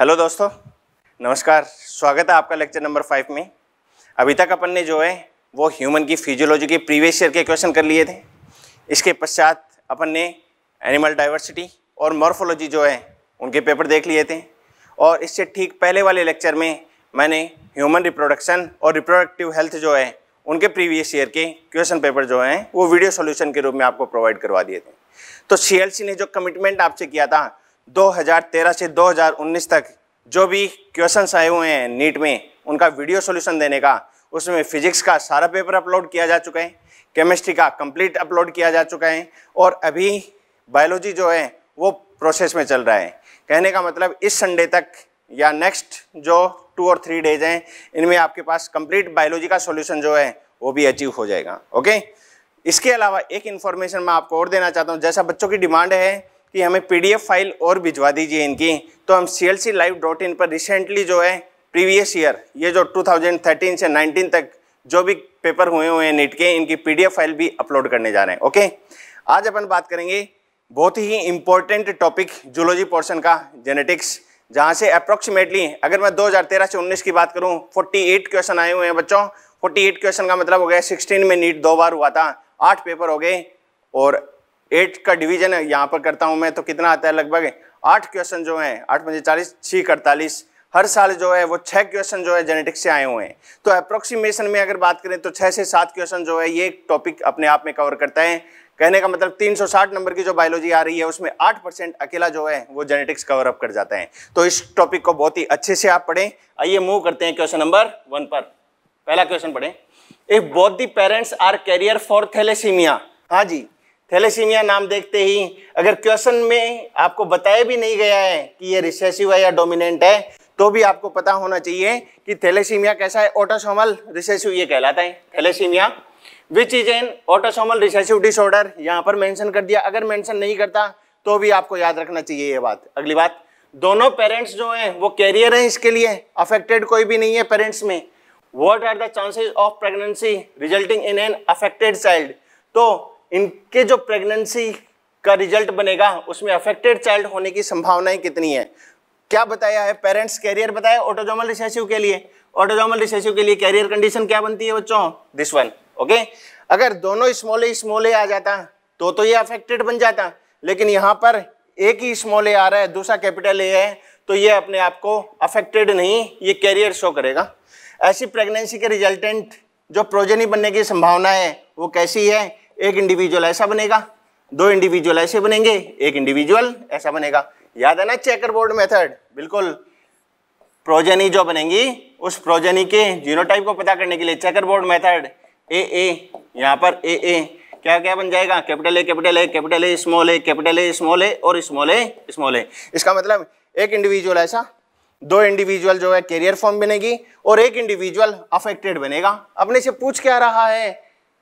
Hello दोस्तों नमस्कार स्वागत है आपका लेक्चर नंबर फाइव में अभी तक अपन ने जो है वो ह्यूमन की फिजियोलॉजी के प्रीवियस ईयर के क्वेश्चन कर लिए थे इसके पश्चात अपन ने एनिमल डाइवर्सिटी और मॉर्फोलॉजी जो है उनके पेपर देख लिए थे और इससे ठीक पहले वाले लेक्चर में मैंने ह्यूमन रिप्रोडक्शन और रिप्रोडक्टिव हेल्थ जो है उनके प्रीवियस ईयर के क्वेश्चन पेपर जो हैं वो वीडियो सॉल्यूशन के रूप में आपको प्रोवाइड करवा दिए थे तो सी ने जो कमिटमेंट आपसे किया था 2013 से 2019 तक जो भी क्वेश्चन आए हुए हैं नीट में उनका वीडियो सॉल्यूशन देने का उसमें फिजिक्स का सारा पेपर अपलोड किया जा चुका है केमिस्ट्री का कंप्लीट अपलोड किया जा चुका है और अभी बायोलॉजी जो है वो प्रोसेस में चल रहा है कहने का मतलब इस संडे तक या नेक्स्ट जो टू और थ्री डेज हैं इनमें आपके पास कंप्लीट बायोलॉजी का सॉल्यूशन जो है वो भी अचीव हो जाएगा ओके इसके अलावा एक इन्फॉर्मेशन मैं आपको और देना चाहता हूँ जैसा बच्चों की डिमांड है कि हमें पीडीएफ फाइल और भिजवा दीजिए इनकी तो हम C L C live dot in पर रिसेंटली जो है प्रीवियस ईयर ये जो 2013 से 19 तक जो भी पेपर हुए हुए हैं नीट के इनकी पीडीएफ फाइल भी अपलोड करने जा रहे हैं ओके आज अपन बात करेंगे बहुत ही इंपॉर्टेंट टॉपिक जूलॉजी पोर्शन का जेनेटिक्स जहाँ से अप्रोक्सीमेटली अगर मैं 2013 से 19 की बात करूँ 48 क्वेश्चन आए हुए हैं बच्चों 48 क्वेश्चन का मतलब हो गया 16 में नीट दो बार हुआ था आठ पेपर हो गए और एट का डिवीजन है यहाँ पर करता हूँ मैं तो कितना आता है लगभग आठ क्वेश्चन जो है आठ पंजे चालीस छः अड़तालीस हर साल जो है वो छः क्वेश्चन जो है जेनेटिक्स से आए हुए हैं तो अप्रोक्सीमेशन में अगर बात करें तो छः से सात क्वेश्चन जो है ये टॉपिक अपने आप में कवर करता है कहने का मतलब 360 नंबर की जो बायोलॉजी आ रही है उसमें 8 परसेंट अकेला जो है वो जेनेटिक्स कवर अप कर जाता है तो इस टॉपिक को बहुत ही अच्छे से आप पढ़ें आइए मूव करते हैं क्वेश्चन नंबर वन पर पहला क्वेश्चन पढ़ें if both the parents are carrier for thalassemia हाँ जी थैलेसीमिया नाम देखते ही अगर क्वेश्चन में आपको बताया भी नहीं गया है कि ये रिसेसिव है या डोमिनेंट है तो भी आपको पता होना चाहिए कि थैलेसीमिया कैसा है ऑटोसोमल रिसेसिव ये कहलाता है thalassemia which is an autosomal recessive disorder यहाँ पर मेंशन कर दिया अगर मेंशन नहीं करता तो भी आपको याद रखना चाहिए ये बात अगली बात दोनों पेरेंट्स जो हैं वो कैरियर हैं इसके लिए अफेक्टेड कोई भी नहीं है पेरेंट्स में what are the chances of pregnancy resulting in an affected child तो इनके जो प्रेगनेंसी का रिजल्ट बनेगा उसमें अफेक्टेड चाइल्ड होने की संभावनाएं कितनी है क्या बताया है पेरेंट्स कैरियर बताया ऑटोजोमल रिसेसिव के लिए ऑटोजोमल रिसेसिव के लिए कैरियर कंडीशन क्या बनती है बच्चों दिस वन ओके अगर दोनों स्मॉल ए स्मॉल ए आ जाता तो तो ये अफेक्टेड बन जाता लेकिन यहाँ पर एक ही स्मॉल ए आ रहा है दूसरा कैपिटल ए है तो ये अपने आप को अफेक्टेड नहीं ये कैरियर शो करेगा ऐसी प्रेगनेंसी के रिजल्टेंट जो प्रोजेनी बनने की संभावना है वो कैसी है एक इंडिविजुअल ऐसा बनेगा दो इंडिविजुअल ऐसे बनेंगे एक इंडिविजुअल ऐसा बनेगा याद है ना चेकर बोर्ड मेथड बिल्कुल प्रोजेनी जो बनेंगी उस प्रोजेनी के जीनोटाइप को पता करने के लिए checkerboard method A A यहाँ पर ए ए क्या क्या बन जाएगा capital A capital A capital A small A capital A small A और स्मॉल ए स्मॉल ए इसका मतलब एक इंडिविजुअल ऐसा दो इंडिविजुअल जो है कैरियर फॉर्म बनेगी और एक इंडिविजुअल अफेक्टेड बनेगा अपने से पूछ क्या रहा है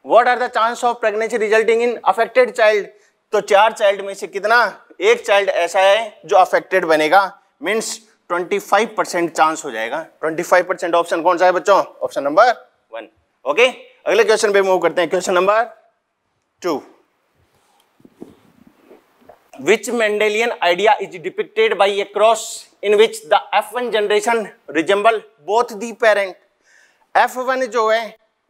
what are the chance of pregnancy resulting in affected child तो चार चाइल्ड में से कितना एक चाइल्ड ऐसा है जो अफेक्टेड बनेगा मीन्स 25 परसेंट चांस हो जाएगा 25 परसेंट ऑप्शन कौन सा है बच्चों ऑप्शन नंबर वन ओके अगले क्वेश्चन पे मूव करते हैं question number two which mendelian idea is depicted by a cross in which the F generation resemble both the parent one जो है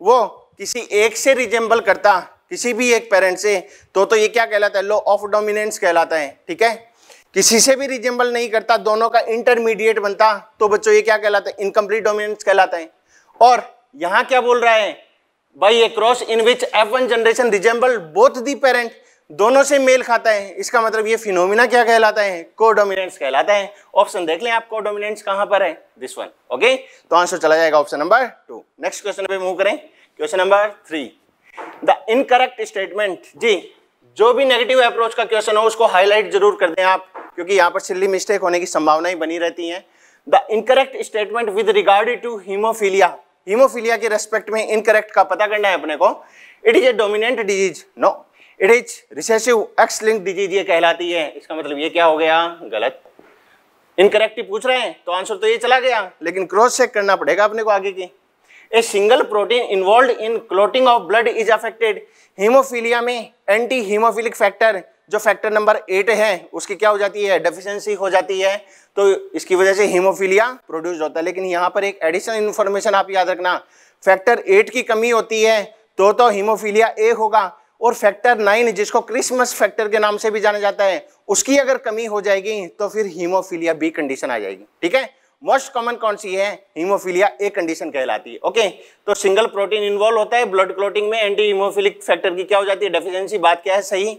वो किसी एक से रिजेंबल करता किसी भी एक पेरेंट से तो तो ये क्या कहलाता है लो ऑफ डोमिनेंस कहलाता है ठीक है किसी से भी रिजेंबल नहीं करता दोनों का इंटरमीडिएट बनता तो बच्चों ये क्या कहलाता है इनकम्प्लीट डोमिनेंस कहलाता है और यहां क्या बोल रहा है by a cross in which F one generation resemble both the parent दोनों से मेल खाता है इसका मतलब ये फिनोमिना क्या कहलाता है को डोमिनेंस कहलाता है ऑप्शन देख लें आप को डोमिनेंस कहां पर है दिस वन ओके तो आंसर चला जाएगा option number two next question पे मूव करें question number three the incorrect statement जी जो भी नेगेटिव अप्रोच का क्वेश्चन हो उसको हाईलाइट जरूर कर दें आप क्योंकि यहाँ पर सिल्ली मिस्टेक होने की संभावना ही बनी रहती है the incorrect statement with regard to hemophilia hemophilia के रेस्पेक्ट में इनकरेक्ट का पता करना है अपने को it is a dominant disease no it is recessive X link disease ये कहलाती है इसका मतलब ये क्या हो गया गलत इनकरेक्ट ही पूछ रहे हैं तो आंसर तो ये चला गया लेकिन क्रॉस चेक करना पड़ेगा अपने को आगे की a single protein involve in clotting of blood is affected hemophilia में एंटी हीमोफिलिक फैक्टर जो फैक्टर नंबर एट है उसकी क्या हो जाती है डेफिशिएंसी हो जाती है तो इसकी वजह से हीमोफीलिया प्रोड्यूस होता है लेकिन यहाँ पर एक एडिशनल इन्फॉर्मेशन आप याद रखना फैक्टर एट की कमी होती है तो तो हीमोफीलिया ए होगा और फैक्टर नाइन जिसको क्रिसमस फैक्टर के नाम से भी जाना जाता है उसकी अगर कमी हो जाएगी तो फिर हीमोफीलिया बी कंडीशन आ जाएगी ठीक है मोस्ट कॉमन कौन सी है हीमोफीलिया ए कंडीशन कहलाती है ओके तो सिंगल प्रोटीन इन्वॉल्व होता है ब्लड क्लोटिंग में एंटी हीमोफिलिक फैक्टर की क्या हो जाती है डेफिशिएंसी बात क्या है सही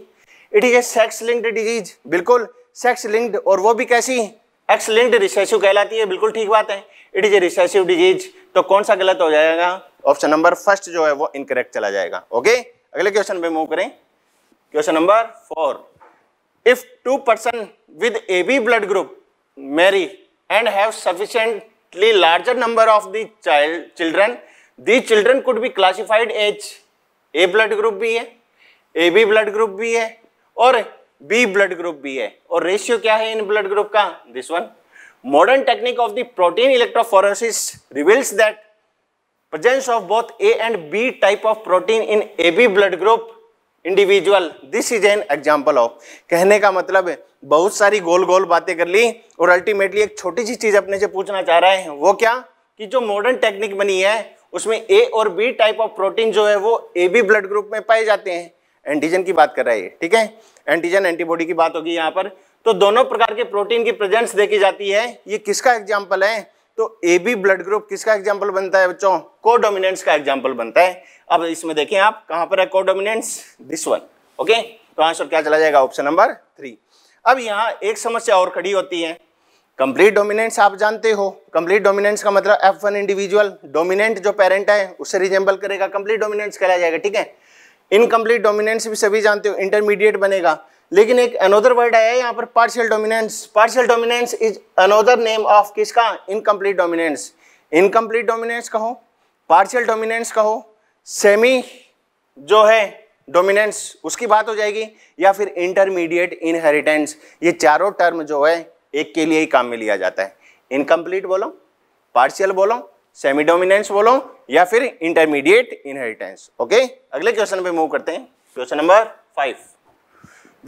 it is a sex linked disease बिल्कुल सेक्स लिंक्ड और वो भी कैसी एक्स लिंक्ड रिसेसिव कहलाती है बिल्कुल ठीक बात है it is a recessive disease तो कौन सा गलत हो जाएगा ऑप्शन नंबर फर्स्ट जो है वो इनकरेक्ट चला जाएगा ओके अगले क्वेश्चन पे मूव करें question number four if two person with A B blood group marry and have sufficiently larger number of the child children the children could be classified as a blood group b है ए blood group b भी है b blood group b भी है ratio kya hai in blood group ka this one modern technique of the protein electrophoresis reveals that presence of both A and B type of protein in AB blood group individual this is an example of kehne ka matlab hai बहुत सारी गोल गोल बातें कर ली और ultimately एक छोटी सी चीज अपने से पूछना चाह रहा है वो क्या कि जो मॉडर्न टेक्निक बनी है उसमें ए और बी टाइप ऑफ प्रोटीन जो है वो ए बी ब्लड ग्रुप में पाए जाते हैं एंटीजन की बात कर रहा है ठीक है एंटीजन एंटीबॉडी की बात होगी यहाँ पर तो दोनों प्रकार के प्रोटीन की प्रेजेंस देखी जाती है ये किसका एग्जाम्पल है तो ए बी ब्लड ग्रुप किसका एग्जाम्पल बनता है बच्चों को डोमिनेंस का एग्जाम्पल बनता है अब इसमें देखें आप कहां पर है को डोमिनेंस दिस वन ओके तो आंसर क्या चला जाएगा ऑप्शन नंबर थ्री अब यहाँ एक समस्या और खड़ी होती है कंप्लीट डोमिनेंस आप जानते हो कंप्लीट डोमिनेंस का मतलब एफ वन इंडिविजुअल डोमिनेंट जो पेरेंट है उससे रिजेंबल करेगा कंप्लीट डोमिनेंस कहला जाएगा ठीक है इनकम्प्लीट डोमिनेंस भी सभी जानते हो इंटरमीडिएट बनेगा लेकिन एक अनोदर वर्ड आया है यहाँ पर partial dominance partial dominance is another name of किसका इनकम्प्लीट डोमिनेंस इनकम्प्लीट डोमिनेंस कहो पार्शियल डोमिनेंस कहो सेमी जो है डोमिनेंस उसकी बात हो जाएगी या फिर इंटरमीडिएट इनहेरिटेंस ये चारों टर्म जो है एक के लिए ही काम में लिया जाता है इनकम्प्लीट बोलो पार्शियल बोलो सेमी डोमिनेंस बोलो या फिर इंटरमीडिएट इनहेरिटेंस ओके अगले क्वेश्चन पे मूव करते हैं question number five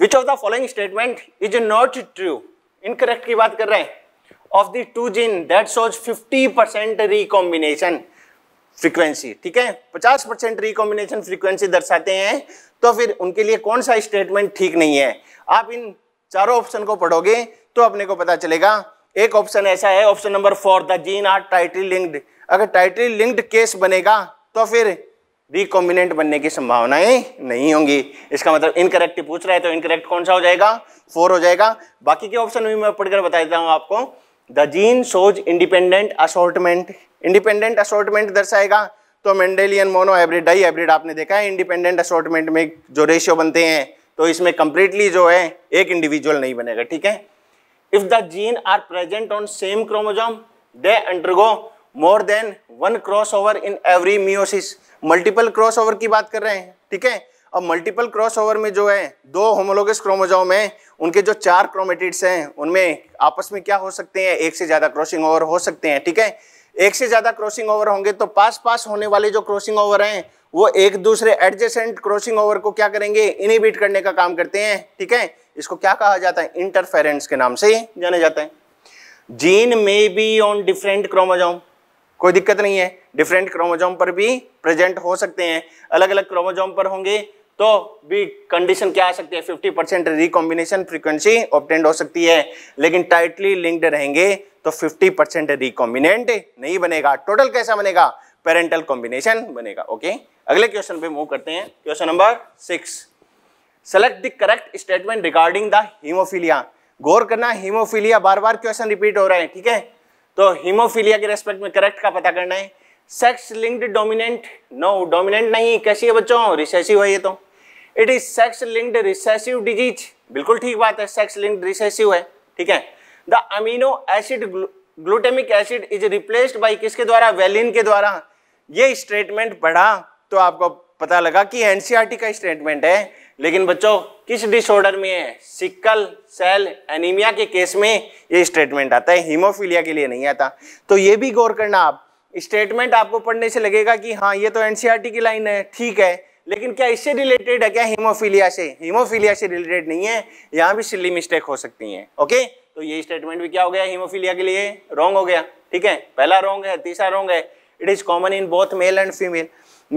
which of the following statement is not true incorrect की बात कर रहे हैं of the two gene that shows fifty percent recombination frequency ठीक है 50 परसेंट रिकॉम्बिनेशन फ्रीक्वेंसी दर्शाते हैं तो फिर उनके लिए कौन सा स्टेटमेंट ठीक नहीं है आप इन चारों ऑप्शन को पढ़ोगे तो अपने को पता चलेगा एक ऑप्शन ऐसा है option number four the gene are tightly linked अगर टाइटली लिंक्ड केस बनेगा तो फिर रिकॉम्बिनेंट बनने की संभावनाएं नहीं होंगी इसका मतलब इनकरेक्ट पूछ रहा है तो इनकरेक्ट कौन सा हो जाएगा फोर हो जाएगा बाकी के ऑप्शन भी मैं पढ़कर बता देता हूँ आपको the gene shows independent assortment independent assortment दर्शाएगा तो Mendelian monohybrid dihybrid आपने देखा है इंडिपेंडेंट असोर्टमेंट में जो रेशियो बनते हैं तो इसमें कंप्लीटली जो है एक इंडिविजुअल नहीं बनेगा ठीक है if the gene are present on same chromosome they undergo more than one crossover in every meiosis multiple crossover की बात कर रहे हैं ठीक है अब मल्टीपल क्रॉस ओवर में जो है दो होमोलोगस क्रोमोजोम है उनके जो चार क्रोमेटिड्स हैं उनमें आपस में क्या हो सकते हैं एक से ज़्यादा क्रॉसिंग ओवर हो सकते हैं ठीक है थीके? एक से ज़्यादा क्रॉसिंग ओवर होंगे तो पास पास होने वाले जो क्रॉसिंग ओवर हैं वो एक दूसरे एडजेसेंट क्रॉसिंग ओवर को क्या करेंगे इनिबिट करने का काम करते हैं ठीक है इसको क्या कहा जाता है इंटरफेरेंस के नाम से जाने जाते हैं gene may be on different chromosome कोई दिक्कत नहीं है डिफरेंट क्रोमोजोम पर भी प्रेजेंट हो सकते हैं अलग अलग क्रोमोजोम पर होंगे तो भी कंडीशन क्या आ सकती है 50 परसेंट रिकॉम्बिनेशन फ्रीक्वेंसी ऑप्टेंड हो सकती है लेकिन टाइटली लिंक्ड रहेंगे तो 50 परसेंट रिकॉम्बिनेंट नहीं बनेगा टोटल कैसा बनेगा पेरेंटल कॉम्बिनेशन बनेगा ओके अगले क्वेश्चन पे मूव करते हैं question number six select the correct statement regarding the hemophilia गौर करना हीमोफीलिया बार बार क्वेश्चन रिपीट हो रहे हैं ठीक है तो हीमोफीलिया के रेस्पेक्ट में करेक्ट का पता करना है sex linked dominant no dominant नहीं कैसी है बच्चों रिसेसिव है ये तो it is sex linked recessive disease बिल्कुल ठीक बात है सेक्स लिंक्ड रिसेसिव है ठीक है the amino acid glutamic acid is replaced by किसके द्वारा वेलिन के द्वारा ये स्टेटमेंट पढ़ा तो आपको पता लगा कि एनसीआरटी e का स्टेटमेंट है लेकिन बच्चों किस डिसऑर्डर में है सिकल सेल एनीमिया के केस में ये स्टेटमेंट आता है हीमोफीलिया के लिए नहीं आता तो ये भी गौर करना आप स्टेटमेंट आपको पढ़ने से लगेगा कि हाँ ये तो एनसीआरटी e की लाइन है ठीक है लेकिन क्या इससे रिलेटेड है क्या हीमोफीलिया से हीमोफीलिया से रिलेटेड नहीं है यहाँ भी सिल्ली मिस्टेक हो सकती है ओके तो ये स्टेटमेंट भी क्या हो गया हीमोफीलिया के लिए रॉन्ग हो गया ठीक है पहला रॉन्ग है तीसरा रॉन्ग है it is common in both male and female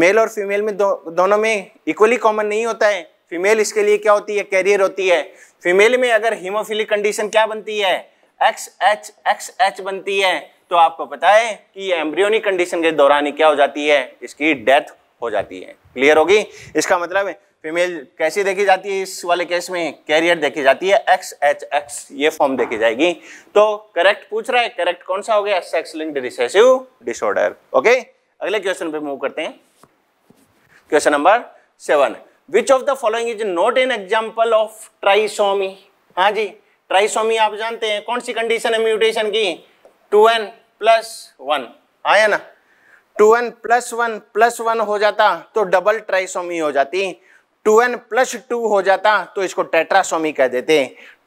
male और फीमेल में दो, दोनों में इक्वली कॉमन नहीं होता है फीमेल इसके लिए क्या होती है कैरियर होती है फीमेल में अगर हीमोफिलिक कंडीशन क्या बनती है एक्स एच एक्स एच बनती है तो आपको पता है कि एम्ब्रियोनिक कंडीशन के दौरान ही क्या हो जाती है इसकी डेथ हो जाती है क्लियर होगी इसका मतलब है फीमेल कैसी देखी जाती है इस वाले केस में कैरियर देखी जाती है एक्स एच एक्स ये फॉर्म देखी जाएगी तो करेक्ट पूछ रहा है करेक्ट कौन सा हो गया sex linked recessive disorder okay अगले क्वेश्चन पे मूव करते हैं question number seven which of the following is not an example of trisomy हाँ जी ट्राइसोमी आप जानते हैं कौन सी कंडीशन है म्यूटेशन की टू एन प्लस वन आया ना two N plus one plus one हो जाता तो डबल ट्राइसोमी हो जाती है टू एन प्लस टू हो जाता तो इसको टेट्रासोमी कह देते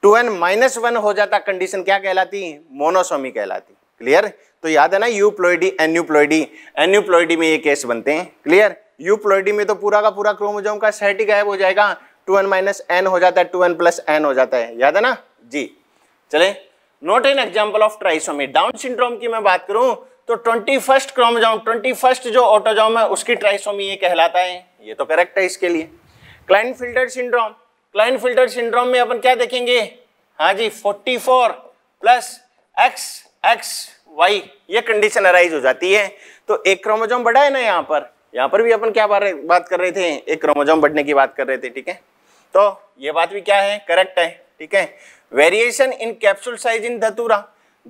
टू एन माइनस वन हो जाता कंडीशन क्या कहलाती मोनोसोमी कहलाती क्लियर तो याद है ना यूप्लोइडी एन्यूप्लोइडी एन्यूप्लोइडी में ये केस बनते हैं क्लियर यूप्लोइडी में तो पूरा का पूरा क्रोमोजोम का सेट ही गायब हो जाएगा टू एन माइनस एन हो जाता है टू एन प्लस एन हो जाता है याद है ना जी चले not an example of trisomy Down syndrome की मैं बात करूं तो twenty first chromosome twenty first जो ऑटोजोम है उसकी ट्राइसोमी ये कहलाता है ये तो करेक्ट है इसके लिए Klinefelter syndrome Klinefelter syndrome में अपन क्या देखेंगे हाँ जी 44 प्लस एक्स एक्स वाई ये कंडीशन अराइज हो जाती है तो एक क्रोमोजोम बढ़ा है ना यहाँ पर यहाँ पर भी अपन क्या बात कर रहे थे एक क्रोमोजोम बढ़ने की बात कर रहे थे ठीक है तो ये बात भी क्या है करेक्ट है ठीक है variation in capsule size in Datura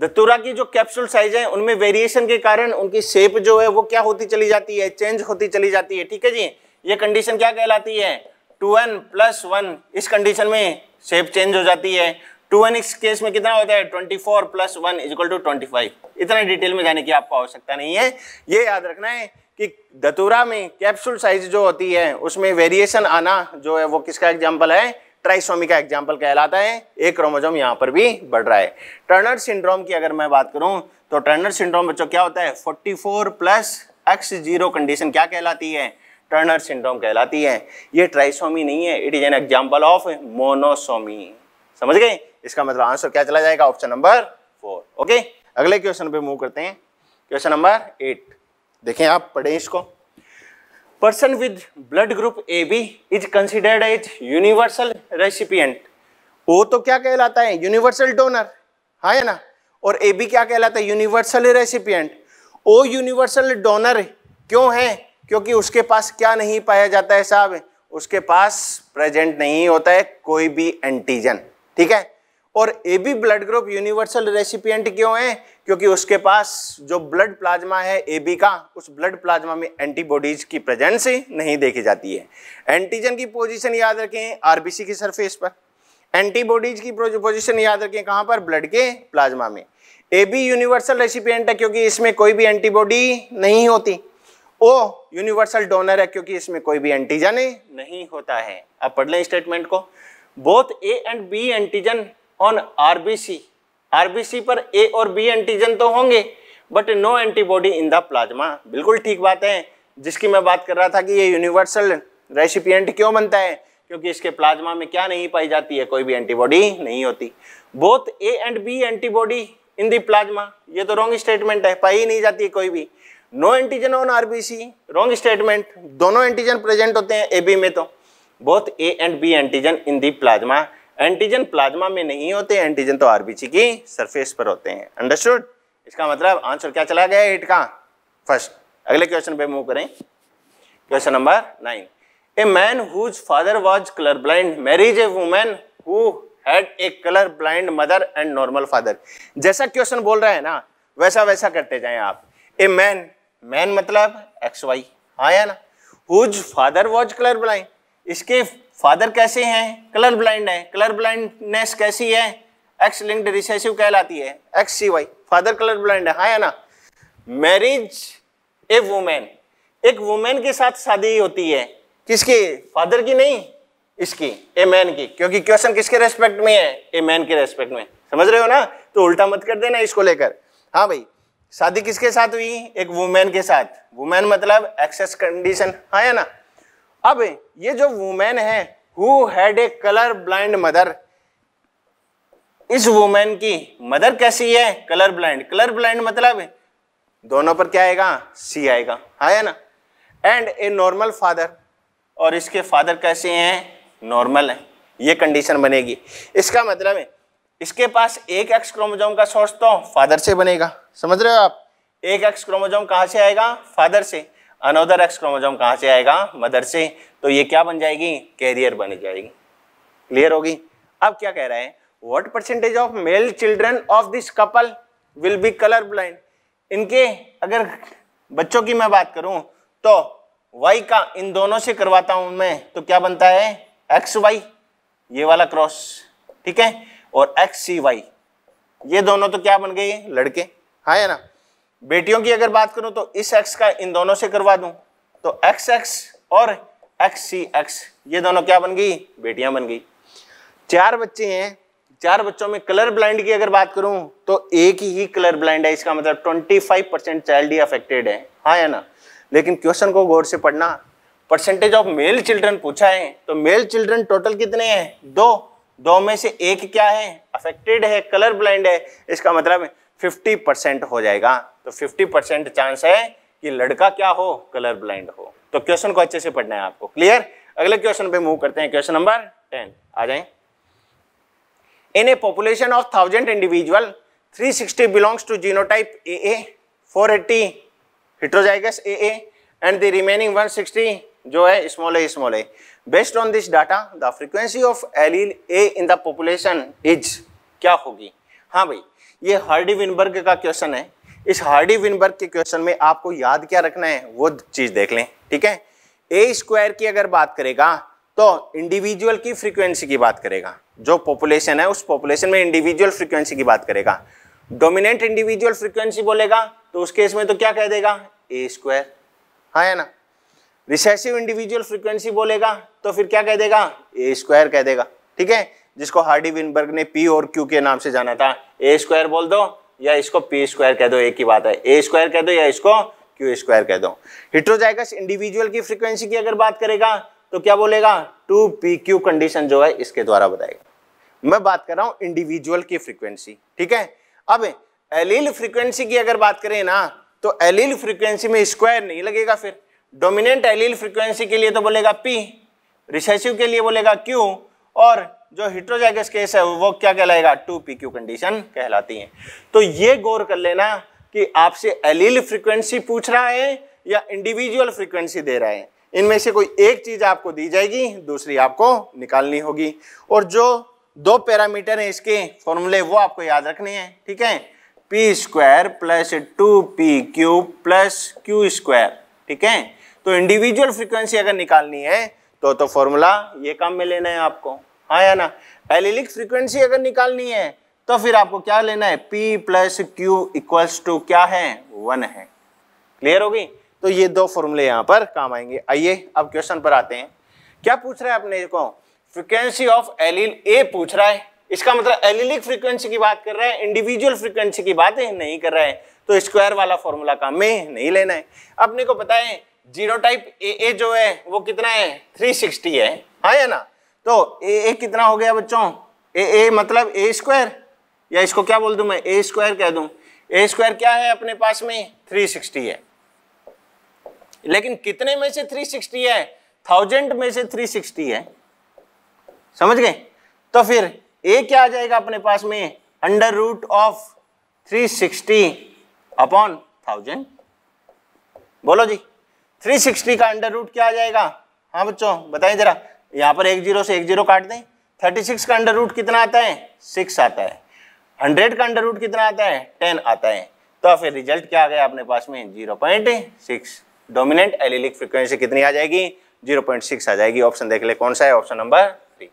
Datura की जो कैप्सूल साइज है उनमें वेरिएशन के कारण उनकी शेप जो है वो क्या होती चली जाती है चेंज होती चली जाती है ठीक है जी ये कंडीशन क्या कहलाती है टू एन प्लस वन इस कंडीशन में शेप चेंज हो जाती है टू एन इस केस में कितना होता है twenty four plus one equal to twenty five इतना डिटेल में जाने की आपको आवश्यकता नहीं है ये याद रखना है कि धतूरा में कैप्सूल साइज जो होती है उसमें वेरिएशन आना जो है वो किसका एग्जाम्पल है ट्राइसोमी का एग्जाम्पल कहलाता है एक क्रोमोजोम यहाँ पर भी बढ़ रहा है टर्नर सिंड्रोम की अगर मैं बात करूँ तो टर्नर सिंड्रोम बच्चों क्या होता है forty four plus X zero condition क्या कहलाती है टर्नर सिंड्रोम कहलाती है ये ट्राइसोमी नहीं है it is an example of monosomy समझ गए इसका मतलब आंसर क्या चला जाएगा ऑप्शन नंबर फोर ओके अगले क्वेश्चन पे मूव करते हैं क्वेश्चन नंबर एट देखें आप पढ़ें इसको person with blood group A B is considered as universal recipient O तो क्या कहलाता है यूनिवर्सल डोनर हाँ है ना और ए बी क्या कहलाता है universal recipient O universal donor क्यों है क्योंकि उसके पास क्या नहीं पाया जाता है साहब उसके पास प्रेजेंट नहीं होता है कोई भी एंटीजन ठीक है और A B blood group universal recipient क्यों है क्योंकि उसके पास जो ब्लड प्लाज्मा है ए बी का उस ब्लड प्लाज्मा में एंटीबॉडीज की प्रेजेंस नहीं देखी जाती है एंटीजन की पोजीशन याद रखें आरबीसी की सरफेस पर एंटीबॉडीज की पोजीशन याद रखें कहाँ पर ब्लड के प्लाज्मा में ए बी यूनिवर्सल रेसिपियंट है क्योंकि इसमें कोई भी एंटीबॉडी नहीं होती ओ यूनिवर्सल डोनर है क्योंकि इसमें कोई भी एंटीजन नहीं होता है अब पढ़ लें स्टेटमेंट को both A and B antigen on RBC RBC पर ए और बी एंटीजन तो होंगे but no antibody in the plasma बिल्कुल ठीक बात है जिसकी मैं बात कर रहा था कि ये यूनिवर्सल रेसिपियंट क्यों बनता है क्योंकि इसके प्लाज्मा में क्या नहीं पाई जाती है कोई भी एंटीबॉडी नहीं होती both A and B antibody in the plasma ये तो रॉन्ग स्टेटमेंट है पाई नहीं जाती है कोई भी no antigen on RBC wrong statement दोनों एंटीजन प्रेजेंट होते हैं ए बी में तो both A and B antigen in the plasma antigen plasma में नहीं होते एंटीजन तो आरबीसी की सरफेस पर होते हैं अंडरस्टूड इसका मतलब आंसर क्या चला गया एट का फर्स्ट अगले क्वेश्चन पे मूव करें question number nine a man whose father was colour blind marriage a women who had a colour blind mother and normal father जैसा क्वेश्चन बोल रहा है ना वैसा वैसा करते जाए आप ए मैन मैन मतलब एक्स वाई हाँ ना whose father was colour blind इसके फादर कैसे हैं कलर ब्लाइंड है कलर ब्लाइंडनेस कैसी है एक्स लिंक्ड रिसेसिव कहलाती है X C Y father colour blind है हाँ या ना मैरिज ए वुमेन एक वुमेन के साथ शादी होती है किसकी फादर की नहीं इसकी ए मैन की क्योंकि क्वेश्चन किसके रेस्पेक्ट में है ए मैन के रेस्पेक्ट में समझ रहे हो ना तो उल्टा मत कर देना इसको लेकर हाँ भाई शादी किसके साथ हुई एक वुमेन के साथ वुमेन मतलब एक्सेस कंडीशन है ना अब ये जो वुमेन है who had a colour blind mother इस वुमेन की मदर कैसी है कलर ब्लाइंड कलर ब्लाइंड मतलब दोनों पर क्या आएगा सी आएगा है हाँ ना एंड ए नॉर्मल फादर और इसके फादर कैसे हैं नॉर्मल है ये कंडीशन बनेगी इसका मतलब है इसके पास एक एक्स क्रोमोजोम का सोर्स तो फादर से बनेगा समझ रहे हो आप एक एक्स क्रोमोजोम कहाँ से आएगा फादर से अनोदर एक्स क्रोमोजोम कहाँ से आएगा मदर से तो ये क्या बन जाएगी कैरियर बन जाएगी क्लियर होगी अब क्या कह रहे हैं what percentage of male children of this couple will be colour blind इनके अगर बच्चों की मैं बात करूं तो वाई का इन दोनों से करवाता हूं मैं तो क्या बनता है एक्स वाई ये वाला क्रॉस ठीक है और एक्स सी वाई ये दोनों तो क्या बन गए लड़के हाँ है ना बेटियों की अगर बात करूं तो इस एक्स का इन दोनों से करवा दूं तो एक्स एक्स और एक्स सी एक्स ये दोनों क्या बन गई बेटियां बन गई चार बच्चे हैं चार बच्चों में कलर ब्लाइंड की अगर बात करूं तो एक ही, ही कलर ब्लाइंड है इसका मतलब 25 परसेंट चाइल्ड ही अफेक्टेड है हाँ है ना लेकिन क्वेश्चन को गौर से पढ़ना परसेंटेज ऑफ मेल चिल्ड्रन पूछा है तो मेल चिल्ड्रन टोटल कितने हैं दो दो में से एक क्या है अफेक्टेड है कलर ब्लाइंड है इसका मतलब है फिफ्टी परसेंट हो जाएगा तो फिफ्टी परसेंट चांस है कि लड़का क्या हो कलर ब्लाइंड हो तो क्वेश्चन को अच्छे से पढ़ना है आपको क्लियर अगले क्वेश्चन पे मूव करते हैं क्वेश्चन नंबर टेन आ जाए in a population of thousand individual 360 belongs to genotype AA, 480 heterozygous AA, and the remaining 160 जो है small a small a based on this data the frequency of allele a in the population is क्या होगी हाँ भाई ये Hardy Weinberg का question है इस हार्डी विनबर्ग के क्वेश्चन में आपको याद क्या रखना है वो चीज देख लें ठीक है ए स्क्वायर की अगर बात करेगा तो इंडिविजुअल की फ्रीक्वेंसी की बात करेगा जो पॉपुलेशन है उस पॉपुलेशन में इंडिविजुअल फ्रीक्वेंसी की बात करेगा डोमिनेंट इंडिविजुअल फ्रीक्वेंसी बोलेगा तो उस केस में तो क्या कह देगा ए स्क्वायर हाँ है ना रिसेसिव इंडिविजुअल फ्रीक्वेंसी बोलेगा तो फिर क्या कह देगा ए स्क्वायर कह देगा ठीक है जिसको हार्डी विनबर्ग ने पी और क्यू के नाम से जाना था ए स्क्वायर बोल दो या इसको पी स्क्वायर कह दो एक ही बात है ए स्क्वायर कह दो या इसको क्यू स्क्वायर कह दो हिट्रोजाइगस इंडिविजुअल की फ्रीक्वेंसी की अगर बात करेगा तो क्या बोलेगा टू पी क्यू कंडीशन जो है इसके द्वारा बताएगा मैं बात कर रहा हूं इंडिविजुअल की फ्रीक्वेंसी ठीक है अब एलील फ्रीक्वेंसी की अगर बात करें ना तो एलील फ्रीक्वेंसी में स्क्वायर नहीं लगेगा फिर डोमिनेंट एलील फ्रीक्वेंसी के लिए तो बोलेगा पी रिसेसिव के लिए बोलेगा क्यू और जो हिट्रोजैगस केस है वो क्या कहलाएगा टू पी क्यू कंडीशन कहलाती है तो ये गौर कर लेना कि आपसे एलील फ्रीक्वेंसी पूछ रहा है या इंडिविजुअल फ्रीक्वेंसी दे रहा है इनमें से कोई एक चीज आपको दी जाएगी दूसरी आपको निकालनी होगी और जो दो पैरामीटर हैं इसके फॉर्मूले वो आपको याद रखने हैं ठीक है P square plus two P Q plus Q square ठीक है तो इंडिविजुअल फ्रीक्वेंसी अगर निकालनी है तो तो फॉर्मूला ये काम में लेना है आपको हाँ या ना एलिलिक फ्रीक्वेंसी अगर निकालनी है तो फिर आपको क्या लेना है P plus Q equals to क्या है वन है क्लियर हो गई तो ये दो फॉर्मूले यहाँ पर काम आएंगे आइए अब क्वेश्चन पर आते हैं क्या पूछ रहा है अपने को फ्रीक्वेंसी ऑफ एलिल ए पूछ रहा है इसका मतलब एलिलिक फ्रीक्वेंसी की बात कर रहा है इंडिविजुअल फ्रीक्वेंसी की बात नहीं कर रहा है तो स्क्वायर वाला फॉर्मूला काम में नहीं लेना है अपने को पता है जीरो टाइप ए ए जो है वो कितना है 360 है हाँ या ना तो ए ए कितना हो गया बच्चों ए ए मतलब ए स्क्वायर या इसको क्या बोल दूं मैं ए स्क्वायर कह दूं ए स्क्वायर क्या है अपने पास में 360 है लेकिन कितने में से 360 है थाउजेंड में से 360 है समझ गए तो फिर ए क्या आ जाएगा अपने पास में under root of 360 upon thousand बोलो जी 360 का अंडर रूट क्या आ जाएगा हाँ बच्चों बताइए जरा यहाँ पर एक जीरो से एक जीरो काट दें थर्टी सिक्स का अंडर रूट कितना आता है सिक्स आता है हंड्रेड का अंडर रूट कितना आता है टेन आता है तो फिर रिजल्ट क्या आ गया अपने पास में zero point six dominant allelic frequency कितनी आ जाएगी जीरो पॉइंट सिक्स आ जाएगी ऑप्शन देख ले कौन सा है ऑप्शन नंबर थ्री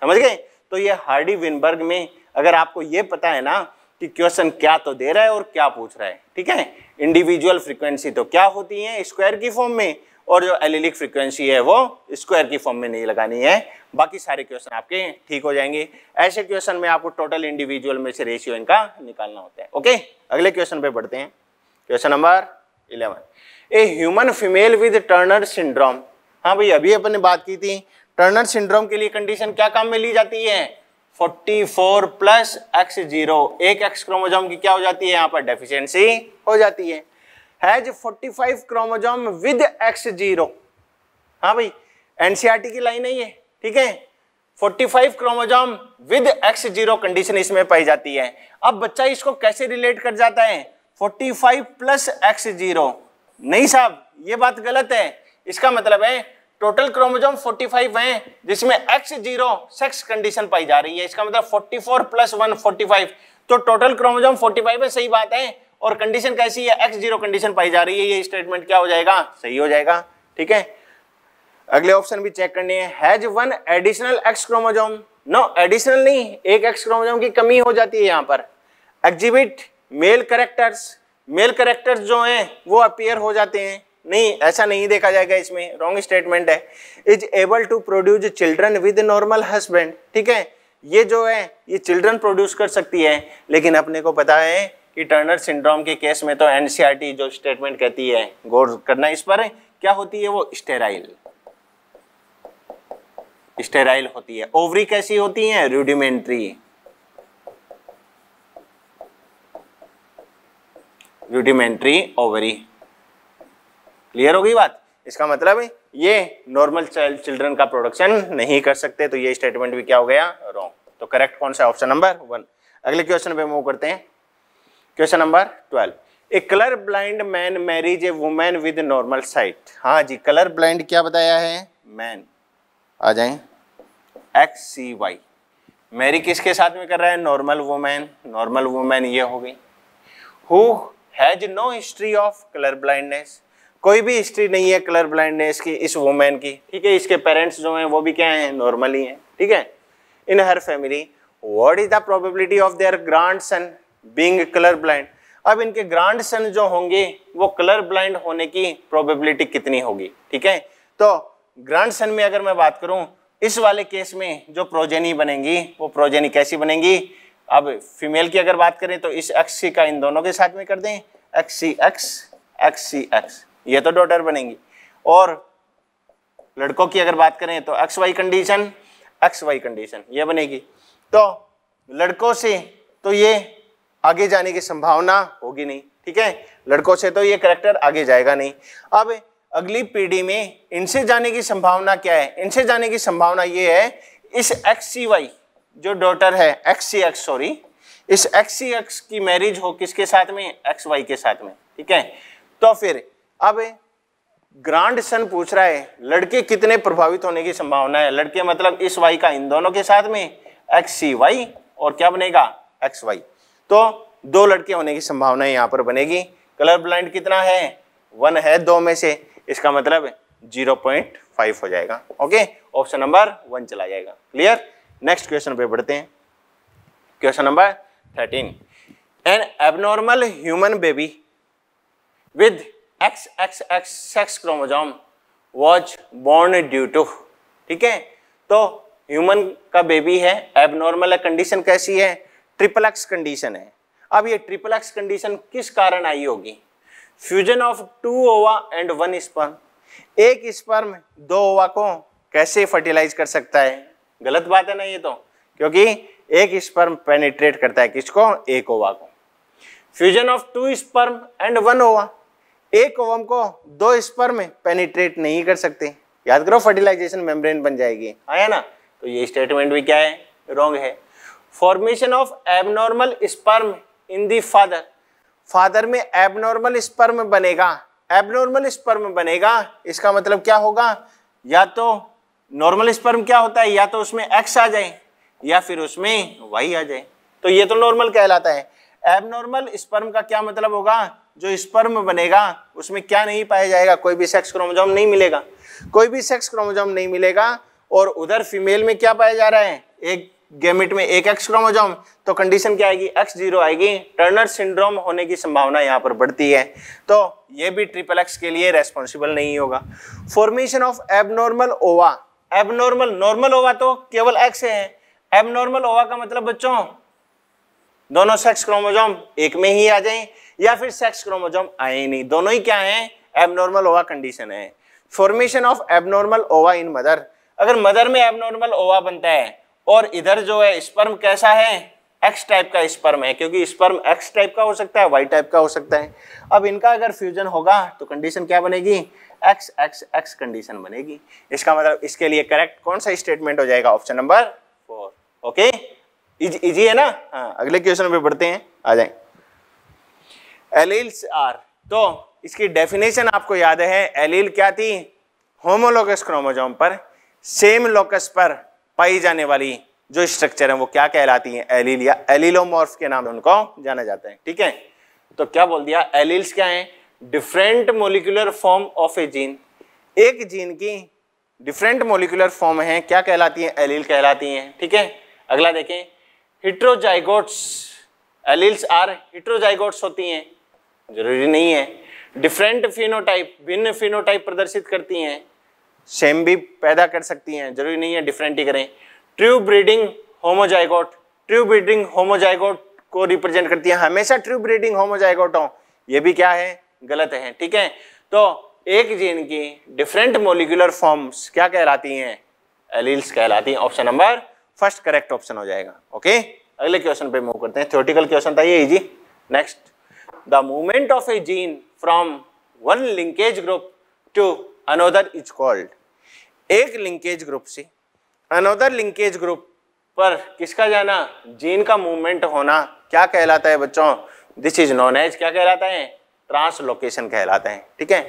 समझ गए तो ये हार्डी विनबर्ग में अगर आपको ये पता है ना कि क्वेश्चन क्या तो दे रहा है और क्या पूछ रहा है ठीक है इंडिविजुअल फ्रिक्वेंसी तो क्या होती है स्क्वायर की फॉर्म में और जो एलिलिक फ्रीक्वेंसी है वो स्क्वायर की फॉर्म में नहीं लगानी है बाकी सारे क्वेश्चन आपके ठीक हो जाएंगे ऐसे क्वेश्चन में आपको टोटल इंडिविजुअल में से रेशियो इनका निकालना होता है ओके अगले क्वेश्चन पे बढ़ते हैं question number eleven a human female with Turner syndrome हाँ भाई अभी अपन ने बात की थी टर्नर सिंड्रोम के लिए कंडीशन क्या काम में ली जाती है 44 प्लस एक्स जीरो एक एक्स क्रोमोजोम की क्या हो जाती है यहाँ पर डेफिशिएंसी हो जाती है has 45 chromosome with X zero हाँ भाई एनसीईआरटी e की लाइन है ये ठीक है 45 chromosome with X zero condition इसमें पाई जाती है अब बच्चा इसको कैसे रिलेट कर जाता है 45 प्लस एक्स जीरो नहीं साहब ये बात गलत है इसका मतलब है टोटल क्रोमोजोम 45 फाइव है जिसमें एक्स जीरो सेक्स कंडीशन पाई जा रही है इसका मतलब 44 फोर प्लस वन 45 तो टोटल क्रोमोजोम 45 है सही बात है और कंडीशन कैसी है एक्स जीरो कंडीशन पाई जा रही है ये स्टेटमेंट क्या हो जाएगा सही हो जाएगा ठीक है अगले ऑप्शन भी चेक करनी है has one additional X chromosome no additional नहीं एक एक्स क्रोमोजोम की कमी हो जाती है यहां पर exhibit male characters male characters जो हैं वो अपियर हो जाते हैं नहीं ऐसा नहीं देखा जाएगा इसमें रॉन्ग स्टेटमेंट है is able to produce children with normal husband ठीक है ये जो है ये चिल्ड्रन प्रोड्यूस कर सकती है लेकिन अपने को पता है कि टर्नर सिंड्रोम के केस में तो एनसीईआरटी e जो स्टेटमेंट कहती है गौर करना इस पर है, क्या होती है वो स्टेराइल स्टेराइल होती है ओवरी कैसी होती है रूडिमेंट्री रूडिमेंट्री ओवरी क्लियर हो गई बात इसका मतलब है ये नॉर्मल चाइल्ड चिल्ड्रन का प्रोडक्शन नहीं कर सकते तो ये स्टेटमेंट भी क्या हो गया रॉन्ग तो करेक्ट कौन सा ऑप्शन नंबर वन अगले क्वेश्चन पे मूव करते हैं question number twelve a colour blind man marriage a woman with normal sight हाँ जी कलर ब्लाइंड क्या बताया है मैन आ जाए एक्स सी वाई मैरी किसके साथ में कर रहा है नॉर्मल वुमेन नॉर्मल वुमेन ये हो गई who has no history of colour blindness कोई भी हिस्ट्री नहीं है कलर ब्लाइंडनेस की इस वुमेन की ठीक है इसके पेरेंट्स जो हैं वो भी क्या हैं नॉर्मली हैं ठीक है in her family what is the probability of their grandson being colour blind अब इनके ग्रांड सन जो होंगे वो कलर ब्लाइंड होने की प्रोबेबिलिटी कितनी होगी ठीक है तो ग्रांड सन में अगर मैं बात करूं इस वाले केस में जो प्रोजेनी बनेंगी वो प्रोजेनी कैसी बनेंगी अब फीमेल की अगर बात करें तो इस एक्स सी का इन दोनों के साथ में कर दें X C X X C X ये तो डॉटर बनेंगी और लड़कों की अगर बात करें तो X Y condition X Y condition ये बनेगी तो लड़कों से तो ये आगे जाने की संभावना होगी नहीं ठीक है लड़कों से तो ये करेक्टर आगे जाएगा नहीं अब अगली पीढ़ी में इनसे जाने की संभावना क्या है इनसे जाने की संभावना ये है इस एक्स सी वाई जो डॉटर है एक्स सी एक्स सॉरी इस एक्स सी एक्स की मैरिज हो किसके साथ में एक्स वाई के साथ में ठीक है तो फिर अब ग्रांड सन पूछ रहा है लड़के कितने प्रभावित होने की संभावना है लड़के मतलब इस वाई का इन दोनों के साथ में एक्स सी वाई और क्या बनेगा एक्स वाई तो दो लड़के होने की संभावना यहाँ पर बनेगी कलर ब्लाइंड कितना है वन है दो में से इसका मतलब जीरो पॉइंट फाइव हो जाएगा ओके ऑप्शन नंबर वन चला जाएगा क्लियर नेक्स्ट क्वेश्चन पे बढ़ते हैं question number thirteen an abnormal human baby with X X X sex chromosome was born due to ठीक है तो ह्यूमन का बेबी है एबनॉर्मल कंडीशन कैसी है ट्रिपल एक्स कंडीशन है अब ये ट्रिपल एक्स कंडीशन किस कारण आई होगी fusion of two ova and one sperm एक स्पर्म दो ओवा को कैसे फर्टिलाइज कर सकता है गलत बात है ना ये तो क्योंकि एक स्पर्म पेनिट्रेट करता है किसको एक ओवा को fusion of two sperm and one ova एक ओवम को दो स्पर्म पेनिट्रेट नहीं कर सकते याद करो फर्टिलाइजेशन मेम्ब्रेन बन जाएगी आया ना तो ये स्टेटमेंट भी क्या है रॉन्ग है formation of abnormal sperm in the father father में एबनॉर्मल स्पर्म बनेगा एबनॉर्मल स्पर्म बनेगा इसका मतलब क्या होगा या तो नॉर्मल स्पर्म क्या होता है या तो उसमें एक्स आ जाए या फिर उसमें वाई आ जाए तो ये तो नॉर्मल कहलाता है एबनॉर्मल स्पर्म का क्या मतलब होगा जो स्पर्म बनेगा उसमें क्या नहीं पाया जाएगा कोई भी सेक्स क्रोमोजोम नहीं मिलेगा कोई भी सेक्स क्रोमोजोम नहीं मिलेगा और उधर फीमेल में क्या पाया जा रहा है एक गेमिट में एक एक्स क्रोमोजोम तो कंडीशन क्या आएगी एक्स जीरो आएगी टर्नर सिंड्रोम होने की संभावना यहाँ पर बढ़ती है तो ये भी ट्रिपल एक्स के लिए रेस्पॉन्सिबल नहीं होगा formation of abnormal ova abnormal normal ova तो केवल एक्स है एबनॉर्मल ओवा का मतलब बच्चों दोनों सेक्स क्रोमोजोम एक में ही आ जाए या फिर सेक्स क्रोमोजोम आए ही नहीं दोनों ही क्या है एबनॉर्मल ओवा कंडीशन है formation of abnormal ova in mother अगर मदर में एबनॉर्मल ओवा बनता है और इधर जो है स्पर्म कैसा है एक्स टाइप का स्पर्म है क्योंकि स्पर्म एक्स टाइप का हो सकता है वाई टाइप का हो सकता है अब इनका अगर फ्यूजन होगा तो कंडीशन क्या बनेगी एक्स एक्स एक्स कंडीशन बनेगी इसका मतलब इसके लिए करेक्ट कौन सा स्टेटमेंट हो जाएगा option number four okay easy है ना हाँ अगले क्वेश्चन पे बढ़ते हैं आ जाए एलिल्स आर तो इसकी डेफिनेशन आपको याद है एलील क्या थी होमोलोगस क्रोमोजोम पर सेम लोकस पर पाई जाने वाली जो स्ट्रक्चर है वो क्या कहलाती है एलील या एलिलोमॉर्फ के नाम उनको जाना जाता है ठीक है तो क्या बोल दिया एलील्स क्या है different molecular form of a gene एक जीन की डिफरेंट मोलिकुलर फॉर्म है क्या कहलाती है एलील कहलाती है ठीक है अगला देखें हिट्रोजाइगोट्स एलील्स आर हिट्रोजाइगोट्स होती हैं जरूरी नहीं है डिफरेंट फिनोटाइप भिन्न फिनोटाइप प्रदर्शित करती हैं सेम भी पैदा कर सकती हैं जरूरी नहीं है डिफरेंट ही करें true breeding homozygote true breeding homozygote को रिप्रेजेंट करती है हमेशा ट्रू ब्रीडिंग होमोजाइगोट हो ये भी क्या है गलत है ठीक है तो एक जीन की डिफरेंट मोलिकुलर फॉर्म्स क्या कहलाती हैं एलील्स कहलाती हैं option number first correct option हो जाएगा ओके अगले क्वेश्चन पे मूव करते हैं थ्योरेटिकल क्वेश्चन था ये जी next the movement of a gene from one linkage group to another is called एक लिंकेज ग्रुप से अनोदर लिंकेज ग्रुप पर किसका जाना जीन का मूवमेंट होना क्या कहलाता है बच्चों दिस इज नॉन एज क्या कहलाता है ट्रांसलोकेशन कहलाता है ठीक है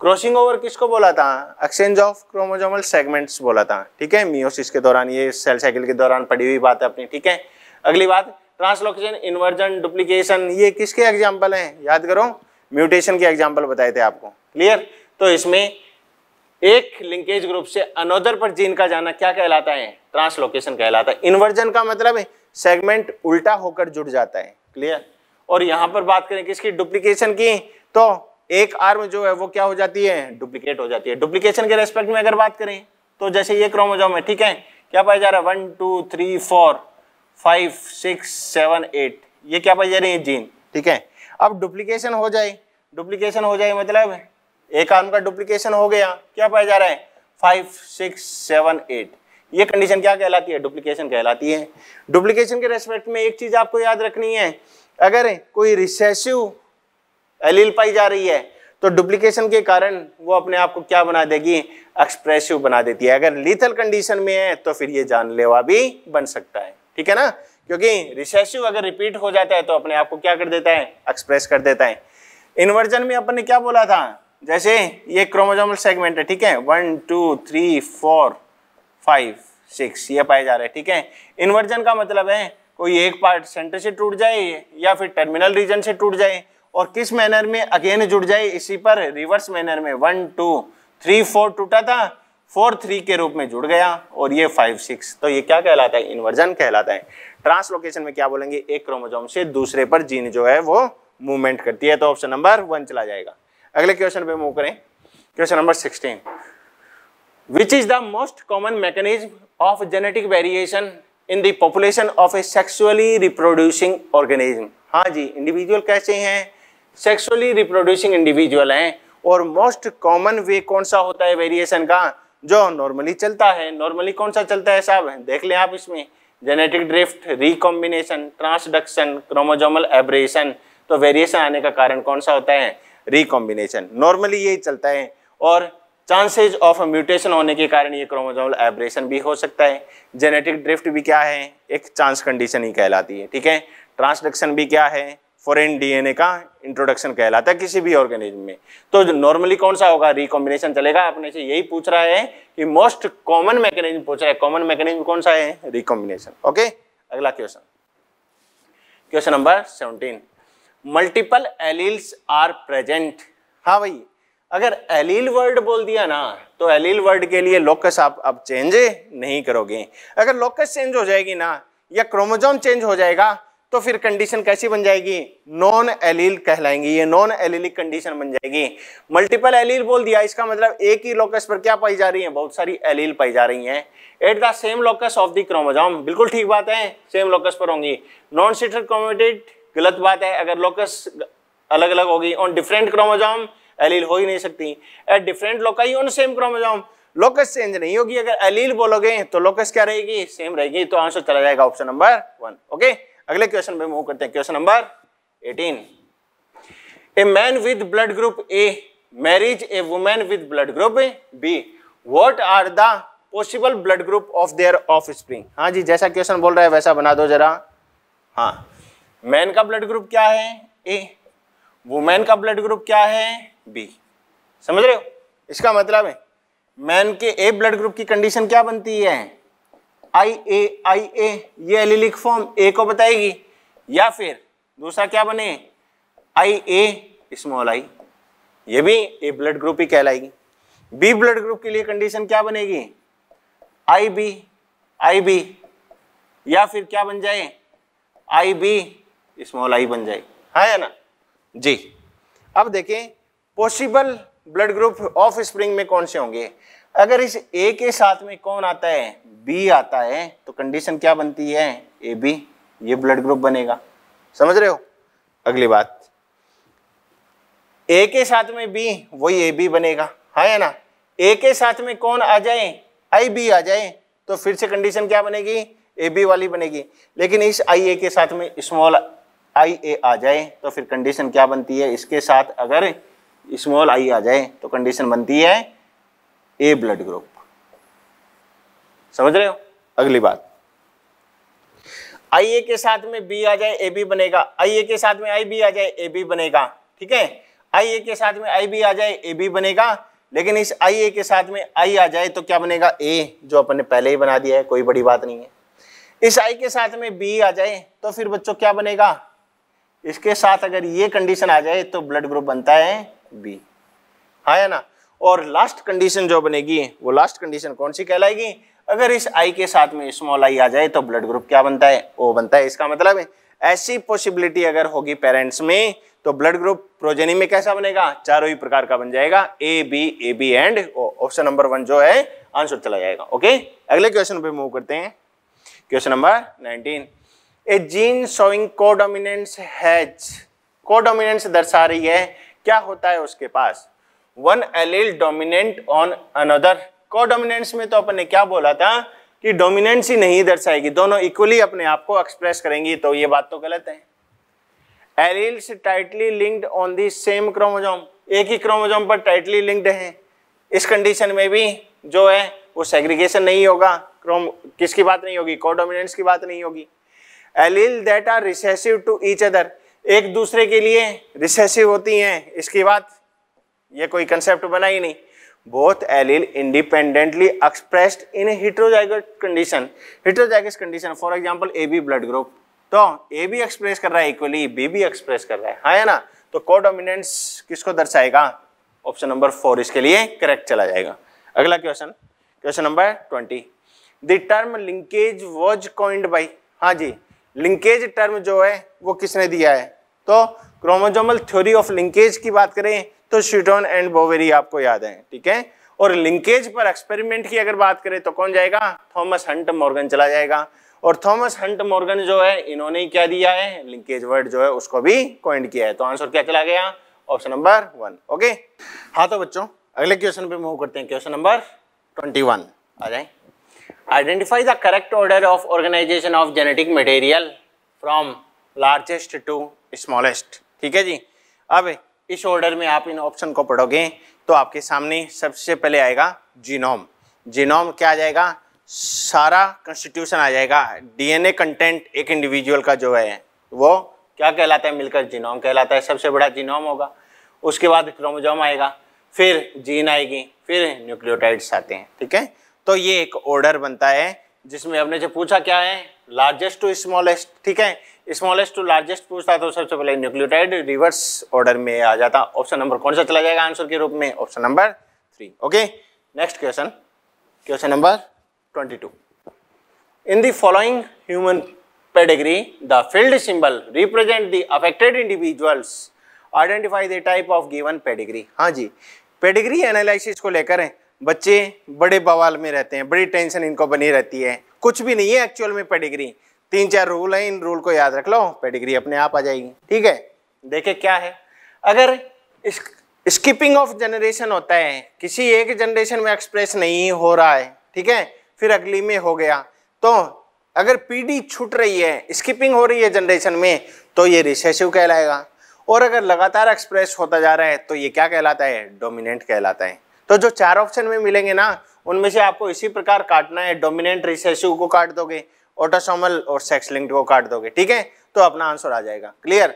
क्रॉसिंग ओवर किसको बोला था एक्सचेंज ऑफ क्रोमोजोमल सेगमेंट्स बोला था ठीक है मियोसिस के दौरान ये सेल साइकिल के दौरान पड़ी हुई बात है अपनी ठीक है अगली बात ट्रांसलोकेशन इन्वर्जन डुप्लीकेशन ये किसके एग्जाम्पल हैं याद करो म्यूटेशन के एग्जाम्पल बताए थे आपको क्लियर तो इसमें एक लिंकेज ग्रुप से अनोदर पर जीन का जाना क्या कहलाता है ट्रांसलोकेशन कहलाता है इन्वर्जन का मतलब है सेगमेंट उल्टा होकर जुड़ जाता है क्लियर और यहां पर बात करें किसकी डुप्लीकेशन की तो एक आर्म जो है वो क्या हो जाती है डुप्लीकेट हो जाती है डुप्लीकेशन के रेस्पेक्ट में अगर बात करें तो जैसे ये क्रोमोजोम है ठीक है क्या पाया जा रहा है one two three four five six seven eight ये क्या पाई जा रही है जीन ठीक है अब डुप्लीकेशन हो जाए डुप्लीकेशन हो जाए मतलब एक आर्म का डुप्लीकेशन हो गया क्या पाया जा रहा है फाइव सिक्स सेवन एट ये कंडीशन क्या कहलाती है डुप्लीकेशन कहलाती है डुप्लीकेशन के रेस्पेक्ट में एक चीज आपको याद रखनी है अगर कोई रिसेसिव एलील पाई जा रही है तो डुप्लीकेशन के कारण वो अपने आप को क्या बना देगी एक्सप्रेसिव बना देती है अगर लीथल कंडीशन में है तो फिर ये जानलेवा भी बन सकता है ठीक है ना क्योंकि रिसेसिव अगर रिपीट हो जाता है तो अपने आप को क्या कर देता है एक्सप्रेस कर देता है इन्वर्जन में अपन ने क्या बोला था जैसे ये क्रोमोजोमल सेगमेंट है ठीक है one two three four five six ये पाए जा रहे हैं ठीक है इन्वर्जन का मतलब है कोई एक पार्ट सेंटर से टूट जाए या फिर टर्मिनल रीजन से टूट जाए और किस मैनर में अगेन जुड़ जाए इसी पर रिवर्स मैनर में वन टू थ्री फोर टूटा था फोर थ्री के रूप में जुड़ गया और ये फाइव सिक्स तो ये क्या कहलाता है इन्वर्जन कहलाता है ट्रांसलोकेशन में क्या बोलेंगे एक क्रोमोजोम से दूसरे पर जीन जो है वो मूवमेंट करती है तो ऑप्शन नंबर वन चला जाएगा अगले क्वेश्चन पे मूव करें question number sixteen which is the most common mechanism of genetic variation in the population of a sexually reproducing organism हाँ जी इंडिविजुअल कैसे हैं सेक्सुअली रिप्रोड्यूसिंग इंडिविजुअल हैं और मोस्ट कॉमन वे कौन सा होता है वेरिएशन का जो नॉर्मली चलता है नॉर्मली कौन सा चलता है साहब देख लें आप इसमें genetic drift recombination transduction chromosomal aberration तो वेरिएशन आने का कारण कौन सा होता है रिकॉम्बिनेशन नॉर्मली यही चलता है और चांसेज ऑफ म्यूटेशन होने के कारण ये क्रोमोजोमल एब्रेशन भी हो सकता है जेनेटिक ड्रिफ्ट भी क्या है एक चांस कंडीशन ही कहलाती है ठीक है ट्रांसडक्शन भी क्या है फॉरेन डीएनए का इंट्रोडक्शन कहलाता है किसी भी ऑर्गेनिज्म में तो नॉर्मली कौन सा होगा रिकॉम्बिनेशन चलेगा आपने से यही पूछ रहा है कि मोस्ट कॉमन मैकेनिज्म पूछ रहा है कॉमन मैकेनिज्म कौन सा है रिकॉम्बिनेशन ओके अगला question question number seventeen multiple alleles are present हाँ भाई अगर एलील वर्ड बोल दिया ना तो एलील वर्ड के लिए लोकस आप अब चेंज नहीं करोगे अगर लोकस चेंज हो जाएगी ना या क्रोमोजोम चेंज हो जाएगा तो फिर कंडीशन कैसी बन जाएगी नॉन एलील कहलाएंगी ये नॉन एलीलिक कंडीशन बन जाएगी मल्टीपल एलील बोल दिया इसका मतलब एक ही लोकस पर क्या पाई जा रही है बहुत सारी एलील पाई जा रही हैं at the same locus of the chromosome बिल्कुल ठीक बात है सेम लोकस पर होंगी नॉन सिटर कॉमोडेट गलत बात है अगर लोकस अलग अलग होगी ऑन डिफरेंट क्रोमोजोम एलील हो ही नहीं सकती at different loci on same chromosome locus change नहीं होगी अगर एलील बोलोगे तो लोकस क्या रहेगी सेम रहेगी तो आंसर चला जाएगा ऑप्शन नंबर वन ओके अगले क्वेश्चन पे मूव करते हैं question number eighteen a man with blood group A marriage a woman with blood group B what are the possible blood group of their offspring हाँ जी जैसा question बोल रहा है वैसा बना दो जरा हाँ मैन का ब्लड ग्रुप क्या है ए वुमेन का ब्लड ग्रुप क्या है बी समझ रहे हो इसका मतलब है मैन के ए ब्लड ग्रुप की कंडीशन क्या बनती है आई ए आई ए ये एलिलिक फॉर्म ए को बताएगी या फिर दूसरा क्या बने आई ए स्मॉल आई ये भी ए ब्लड ग्रुप ही कहलाएगी बी ब्लड ग्रुप के लिए कंडीशन क्या बनेगी आई बी आई बी या फिर क्या बन जाए आई बी स्मॉल आई बन जाएगी हाँ है ना जी अब देखें possible blood group offspring में कौन से होंगे अगर इस ए के साथ में कौन आता है बी आता है तो कंडीशन क्या बनती है ए बी ये ब्लड ग्रुप बनेगा समझ रहे हो अगली बात ए के साथ में बी वही ए बी बनेगा हाँ है ना ए के साथ में कौन आ जाए आई बी आ जाए तो फिर से कंडीशन क्या बनेगी ए बी वाली बनेगी लेकिन इस आई ए के साथ में स्मॉल आई ए आ जाए तो फिर कंडीशन क्या बनती है इसके साथ अगर स्मॉल आई आ जाए तो कंडीशन बनती है ए ब्लड ग्रुप समझ रहे हो अगली बात आई ए के साथ में बी आ जाए ए बी बनेगा आई ए के साथ में आई बी आ जाए ए बी बनेगा ठीक है आई ए के साथ में आई बी आ जाए ए बी बनेगा लेकिन इस आई ए के साथ में आई आ जाए तो क्या बनेगा ए जो अपन ने पहले ही बना दिया है कोई बड़ी बात नहीं है इस आई के साथ में बी आ जाए तो फिर बच्चों क्या बनेगा इसके साथ अगर ये कंडीशन आ जाए तो ब्लड ग्रुप बनता है बी हाँ है ना और लास्ट कंडीशन जो बनेगी वो लास्ट कंडीशन कौन सी कहलाएगी अगर इस आई के साथ में स्मॉल आई आ जाए तो ब्लड ग्रुप क्या बनता है ओ बनता है इसका मतलब है ऐसी पॉसिबिलिटी अगर होगी पेरेंट्स में तो ब्लड ग्रुप प्रोजेनी में कैसा बनेगा चारों ही प्रकार का बन जाएगा A B A B and O option number one जो है आंसर चला जाएगा ओके अगले क्वेश्चन पे मूव करते हैं question number nineteen a gene showing codominance has codominance दर्शा रही है क्या होता है उसके पास one allele dominant on another codominance में तो ने क्या बोला था कि डोमिनेंस ही नहीं दर्शाएगी दोनों इक्वली अपने आप को एक्सप्रेस करेंगी तो ये बात तो गलत है alleles tightly linked on the same chromosome एक ही क्रोमोजोम पर टाइटली लिंक्ड है इस कंडीशन में भी जो है वो सेग्रीगेशन नहीं होगा क्रोम किसकी बात नहीं होगी कोडोमिनेंस की बात नहीं होगी allele that are recessive to each other एक दूसरे के लिए रिसेसिव होती हैं इसकी बात ये कोई कंसेप्ट बना ही नहीं both allele independently expressed in heterozygous condition heterozygous condition for example A B blood group तो ए बी एक्सप्रेस कर रहा है इक्वली बी भी एक्सप्रेस कर रहा है हाँ है ना तो कोडोमिनेंस किसको दर्शाएगा ऑप्शन नंबर फोर इसके लिए करेक्ट चला जाएगा अगला question question number twenty the term linkage was coined by हाँ जी लिंकेज टर्म जो है वो किसने दिया है तो क्रोमोजोमल थ्योरी ऑफ लिंकेज की बात करें तो शिटोन एंड बोवेरी आपको याद है ठीक है और लिंकेज पर एक्सपेरिमेंट की अगर बात करें तो कौन जाएगा थॉमस हंट मॉर्गन चला जाएगा और थॉमस हंट मॉर्गन जो है इन्होंने क्या दिया है लिंकेज वर्ड जो है उसको भी क्वेंट किया है तो आंसर क्या चला गया ऑप्शन नंबर वन ओके हाँ तो बच्चों अगले क्वेश्चन पे मूव करते हैं क्वेश्चन नंबर ट्वेंटी वन आ जाए Identify the correct order of organization of genetic material from largest to smallest. ठीक है जी अब इस ऑर्डर में आप इन ऑप्शन को पढ़ोगे तो आपके सामने सबसे पहले आएगा जीनोम जीनोम क्या आ जाएगा सारा कंस्टिट्यूशन आ जाएगा डीएनए कंटेंट एक इंडिविजुअल का जो है वो क्या कहलाता है मिलकर जीनोम कहलाता है सबसे बड़ा जीनोम होगा उसके बाद क्रोमोजोम आएगा फिर जीन आएगी फिर न्यूक्लियोटाइड्स आते हैं ठीक है तो ये एक ऑर्डर बनता है जिसमें हमने जो पूछा क्या है लार्जेस्ट टू स्मॉलेस्ट ठीक है स्मॉलेस्ट टू लार्जेस्ट पूछता तो सबसे पहले न्यूक्लियोटाइड रिवर्स ऑर्डर में आ जाता ऑप्शन नंबर कौन सा चला जाएगा आंसर के रूप में option number three okay next question question number twenty two in the following human pedigree the filled symbol represent the affected individuals identify the type of given pedigree हाँ जी pedigree analysis को लेकर है बच्चे बड़े बवाल में रहते हैं बड़ी टेंशन इनको बनी रहती है कुछ भी नहीं है एक्चुअल में पेडिग्री तीन चार रूल हैं इन रूल को याद रख लो पेडिग्री अपने आप आ जाएगी ठीक है देखे क्या है अगर इस स्किपिंग ऑफ जनरेशन होता है किसी एक जनरेशन में एक्सप्रेस नहीं हो रहा है ठीक है फिर अगली में हो गया तो अगर पीढ़ी छूट रही है स्किपिंग हो रही है जनरेशन में तो ये रिसेसिव कहलाएगा और अगर लगातार एक्सप्रेस होता जा रहा है तो ये क्या कहलाता है डोमिनेंट कहलाता है तो जो चार ऑप्शन में मिलेंगे ना उनमें से आपको इसी प्रकार काटना है डोमिनेंट रिसेसिव को काट दोगे ऑटोसोमल और सेक्स लिंक्ड को काट दोगे ठीक है तो अपना आंसर आ जाएगा क्लियर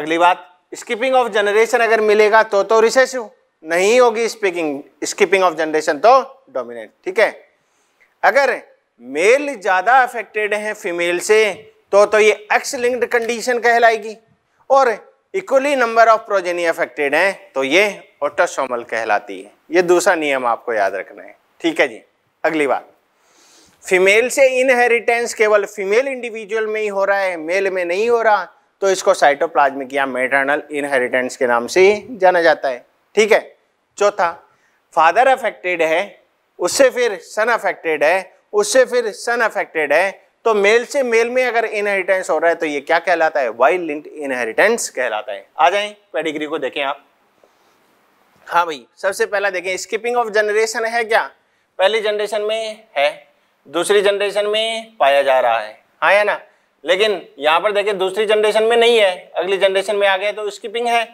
अगली बात स्किपिंग ऑफ जनरेशन अगर मिलेगा तो तो रिसेसिव नहीं होगी स्पीकिंग स्किपिंग ऑफ जनरेशन तो डोमिनेंट ठीक है अगर मेल ज़्यादा अफेक्टेड है फीमेल से तो तो ये एक्स लिंक्ड कंडीशन कहलाएगी और equally number of progeny affected हैं तो ये ऑटोसोमल कहलाती है ये दूसरा नियम आपको याद रखना है ठीक है जी अगली बात फीमेल से इनहेरिटेंस केवल फीमेल इंडिविजुअल में ही हो रहा है मेल में नहीं हो रहा तो इसको साइटोप्लाज्मिक या मेटर्नल इनहेरिटेंस के नाम से जाना जाता है ठीक है चौथा फादर अफेक्टेड है उससे फिर सन अफेक्टेड है उससे फिर सन अफेक्टेड है तो मेल से मेल में अगर इनहेरिटेंस हो रहा है तो ये क्या कहलाता है वाइल्ड लिंक इनहेरिटेंस कहलाता है आ जाए पेडिग्री को देखें आप हाँ भाई सबसे पहला देखें स्किपिंग ऑफ जनरेशन है क्या पहली जनरेशन में है दूसरी जनरेशन में पाया जा रहा है हाँ है ना लेकिन यहाँ पर देखें दूसरी जनरेशन में नहीं है अगली जनरेशन में आ गए तो स्किपिंग है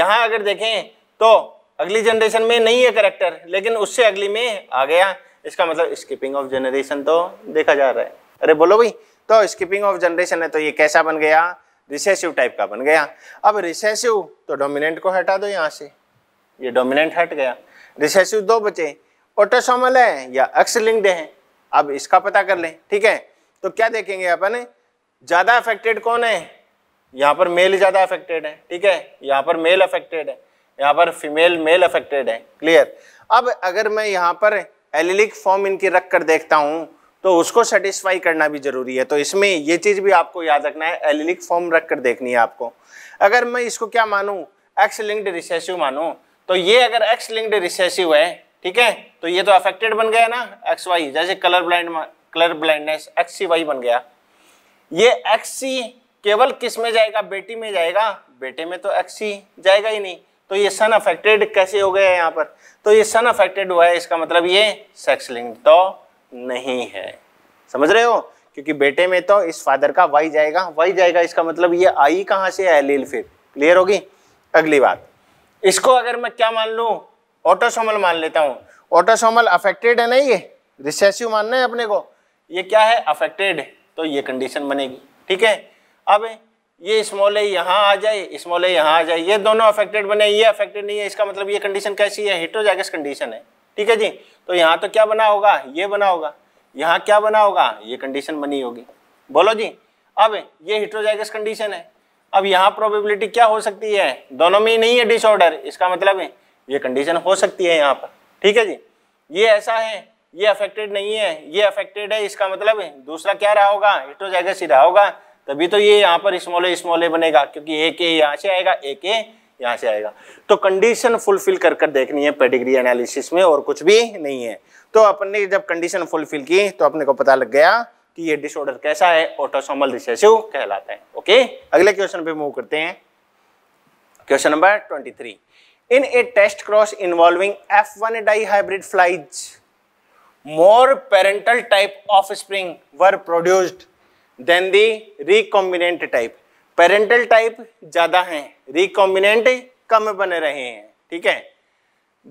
यहाँ अगर देखें तो अगली जनरेशन में नहीं है करेक्टर लेकिन उससे अगली में आ गया इसका मतलब स्किपिंग ऑफ जनरेशन तो देखा जा रहा है अरे बोलो भाई तो स्किपिंग ऑफ जनरेशन है तो ये कैसा बन गया रिसेसिव टाइप का बन गया अब रिसेसिव तो डोमिनेंट को हटा दो यहाँ से ये डोमिनेंट हट गया रिसेसिव दो बचे ऑटोसोमल है या एक्स लिंक्ड है अब इसका पता कर लें ठीक है तो क्या देखेंगे अपन ज़्यादा अफेक्टेड कौन है यहाँ पर मेल ज़्यादा अफेक्टेड है ठीक है यहाँ पर मेल अफेक्टेड है यहाँ पर फीमेल मेल अफेक्टेड है क्लियर अब अगर मैं यहाँ पर एलिलिक फॉर्म इनकी रख कर देखता हूँ तो उसको सेटिस्फाई करना भी ज़रूरी है तो इसमें ये चीज़ भी आपको याद रखना है एलिलिक फॉर्म रख कर देखनी है आपको अगर मैं इसको क्या मानूँ एक्स लिंक्ड रिसेसिव मानूँ तो ये अगर एक्स लिंक्ड रिसेसिव है ठीक है तो ये तो अफेक्टेड बन गया ना एक्स वाई जैसे colour blind colour blindness X C Y बन गया ये एक्स सी केवल किस में जाएगा बेटी में जाएगा बेटे में तो एक्स सी जाएगा ही नहीं तो ये सन अफेक्टेड कैसे हो गया है यहाँ पर तो ये सन अफेक्टेड हुआ है इसका मतलब ये सेक्स लिंक्ड तो नहीं है समझ रहे हो क्योंकि बेटे में तो इस फादर का वाई जाएगा वाई जाएगा इसका मतलब ये आई कहाँ से है लील फिर क्लियर होगी अगली बात इसको अगर मैं क्या मान लूँ ऑटोसोमल मान लेता हूँ ऑटोसोमल अफेक्टेड है ना ये रिसेसिव मानना है अपने को ये क्या है अफेक्टेड तो ये कंडीशन बनेगी ठीक है अब ये स्मॉल ए यहाँ आ जाए स्मॉल ए यहाँ आ जाए ये दोनों अफेक्टेड बने ये अफेक्टेड नहीं है इसका मतलब ये कंडीशन कैसी है हिटोजाइगस कंडीशन है ठीक है जी तो यहाँ तो क्या बना होगा ये बना होगा यहाँ क्या बना होगा ये कंडीशन बनी होगी बोलो जी अब ये हिट्रोजाइगस कंडीशन है अब यहाँ प्रोबेबिलिटी क्या हो सकती है दोनों में ही नहीं है डिसऑर्डर इसका मतलब है ये कंडीशन हो सकती है यहाँ पर ठीक है जी ये ऐसा है ये अफेक्टेड नहीं है ये अफेक्टेड है इसका मतलब है दूसरा क्या रहा होगा हिट्रोजाइगस ही रहा होगा तभी तो ये यहाँ पर स्मॉले स्मॉले बनेगा क्योंकि एक ए यहाँ से आएगा एक ए यहाँ से आएगा तो कंडीशन फुलफिल कर कर देखनी है पेडिग्री एनालिसिस में और कुछ भी नहीं है तो अपन ने जब कंडीशन फुलफिल की तो अपने को पता लग गया कि ये डिसऑर्डर कैसा है ऑटोसोमल रिसेसिव कहलाता है ओके अगले क्वेश्चन पे मूव करते हैं question number twenty three in a test cross involving F one dihybrid flies more parental type offspring were produced than the recombinant type parental type ज़्यादा हैं recombinant कम बने रहे हैं ठीक है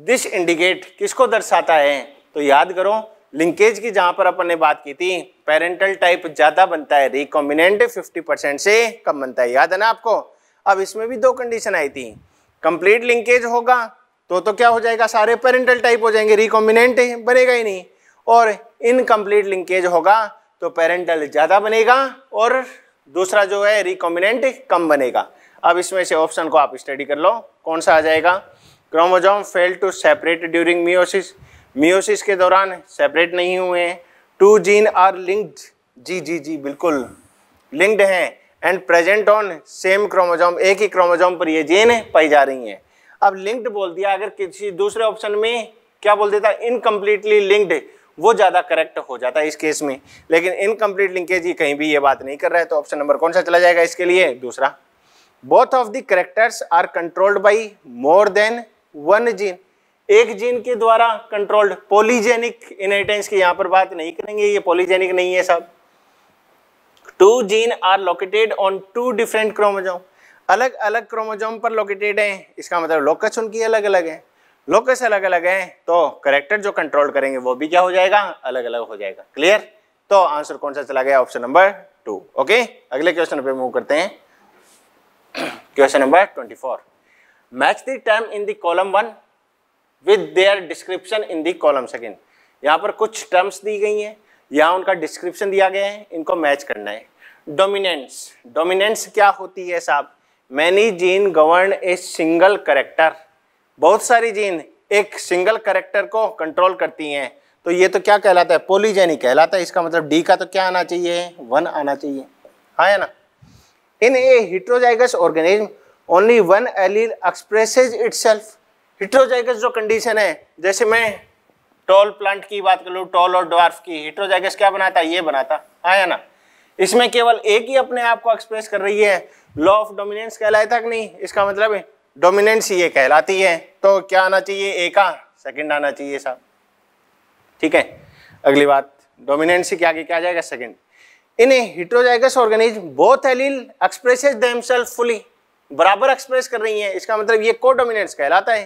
दिस इंडिकेट किसको दर्शाता है तो याद करो लिंकेज की जहां पर अपन ने बात की थी पेरेंटल टाइप ज़्यादा बनता है रिकॉम्बिनेंट 50 परसेंट से कम बनता है याद है ना आपको अब इसमें भी दो कंडीशन आई थी कंप्लीट लिंकेज होगा तो तो क्या हो जाएगा सारे पेरेंटल टाइप हो जाएंगे रिकॉम्बिनेंट बनेगा ही नहीं और इनकम्प्लीट लिंकेज होगा तो पेरेंटल ज़्यादा बनेगा और दूसरा जो है रिकॉम्बिनेंट कम बनेगा अब इसमें से ऑप्शन को आप स्टडी कर लो कौन सा आ जाएगा chromosome fail to separate during meiosis meiosis के दौरान सेपरेट नहीं हुए हैं टू जीन आर लिंक्ड जी जी जी बिल्कुल लिंक्ड हैं and present on same chromosome एक ही क्रोमोजोम पर ये जीन पाई जा रही हैं अब लिंक्ड बोल दिया अगर किसी दूसरे ऑप्शन में क्या बोल देता इनकम्प्लीटली लिंक्ड वो ज़्यादा करेक्ट हो जाता है इस केस में लेकिन इनकम्प्लीट लिंकेज ही कहीं भी ये बात नहीं कर रहा है तो ऑप्शन नंबर कौन सा चला जाएगा इसके लिए दूसरा both of the characters are controlled by more than one gene एक जीन के द्वारा कंट्रोल्ड पोलीजेनिक इनहेरिटेंस की यहाँ पर बात नहीं करेंगे ये पोलीजेनिक नहीं है सब two gene are located on two different chromosome अलग अलग क्रोमोजोम पर लोकेटेड हैं इसका मतलब लोकस उनकी अलग अलग है लोकस अलग अलग हैं तो करेक्टर जो कंट्रोल करेंगे वो भी क्या हो जाएगा अलग अलग हो जाएगा क्लियर तो आंसर कौन सा चला गया ऑप्शन नंबर टू ओके अगले क्वेश्चन पे मूव करते हैं question number twenty four match the term in the column one with their description in the column second यहाँ पर कुछ टर्म्स दी गई हैं या उनका डिस्क्रिप्शन दिया गया है इनको मैच करना है डोमिनेंस डोमिनेंस क्या होती है साहब many gene govern a single character बहुत सारी जीन एक सिंगल करेक्टर को कंट्रोल करती हैं तो ये तो क्या कहलाता है पोलीजेनी कहलाता है इसका मतलब डी का तो क्या आना चाहिए वन आना चाहिए हाँ है ना in a heterozygous organism only one allele expresses itself heterozygous जो कंडीशन है जैसे मैं टॉल प्लांट की बात कर लूँ टॉल और डॉर्फ की हिट्रोजाइगस क्या बनाता ये बनाता हाँ है ना इसमें केवल एक ही अपने आप को एक्सप्रेस कर रही है लॉ ऑफ डोमिनेंस कहलाया था कि नहीं इसका मतलब है डोमिनेंस ये कहलाती है तो क्या आना चाहिए ए का सेकंड आना चाहिए साहब ठीक है अगली बात डोमिनेंसी के आगे क्या जाएगा second in a heterozygous organism both allele expresses themselves fully बराबर एक्सप्रेस कर रही है इसका मतलब ये को डोमिनेंस कहलाता है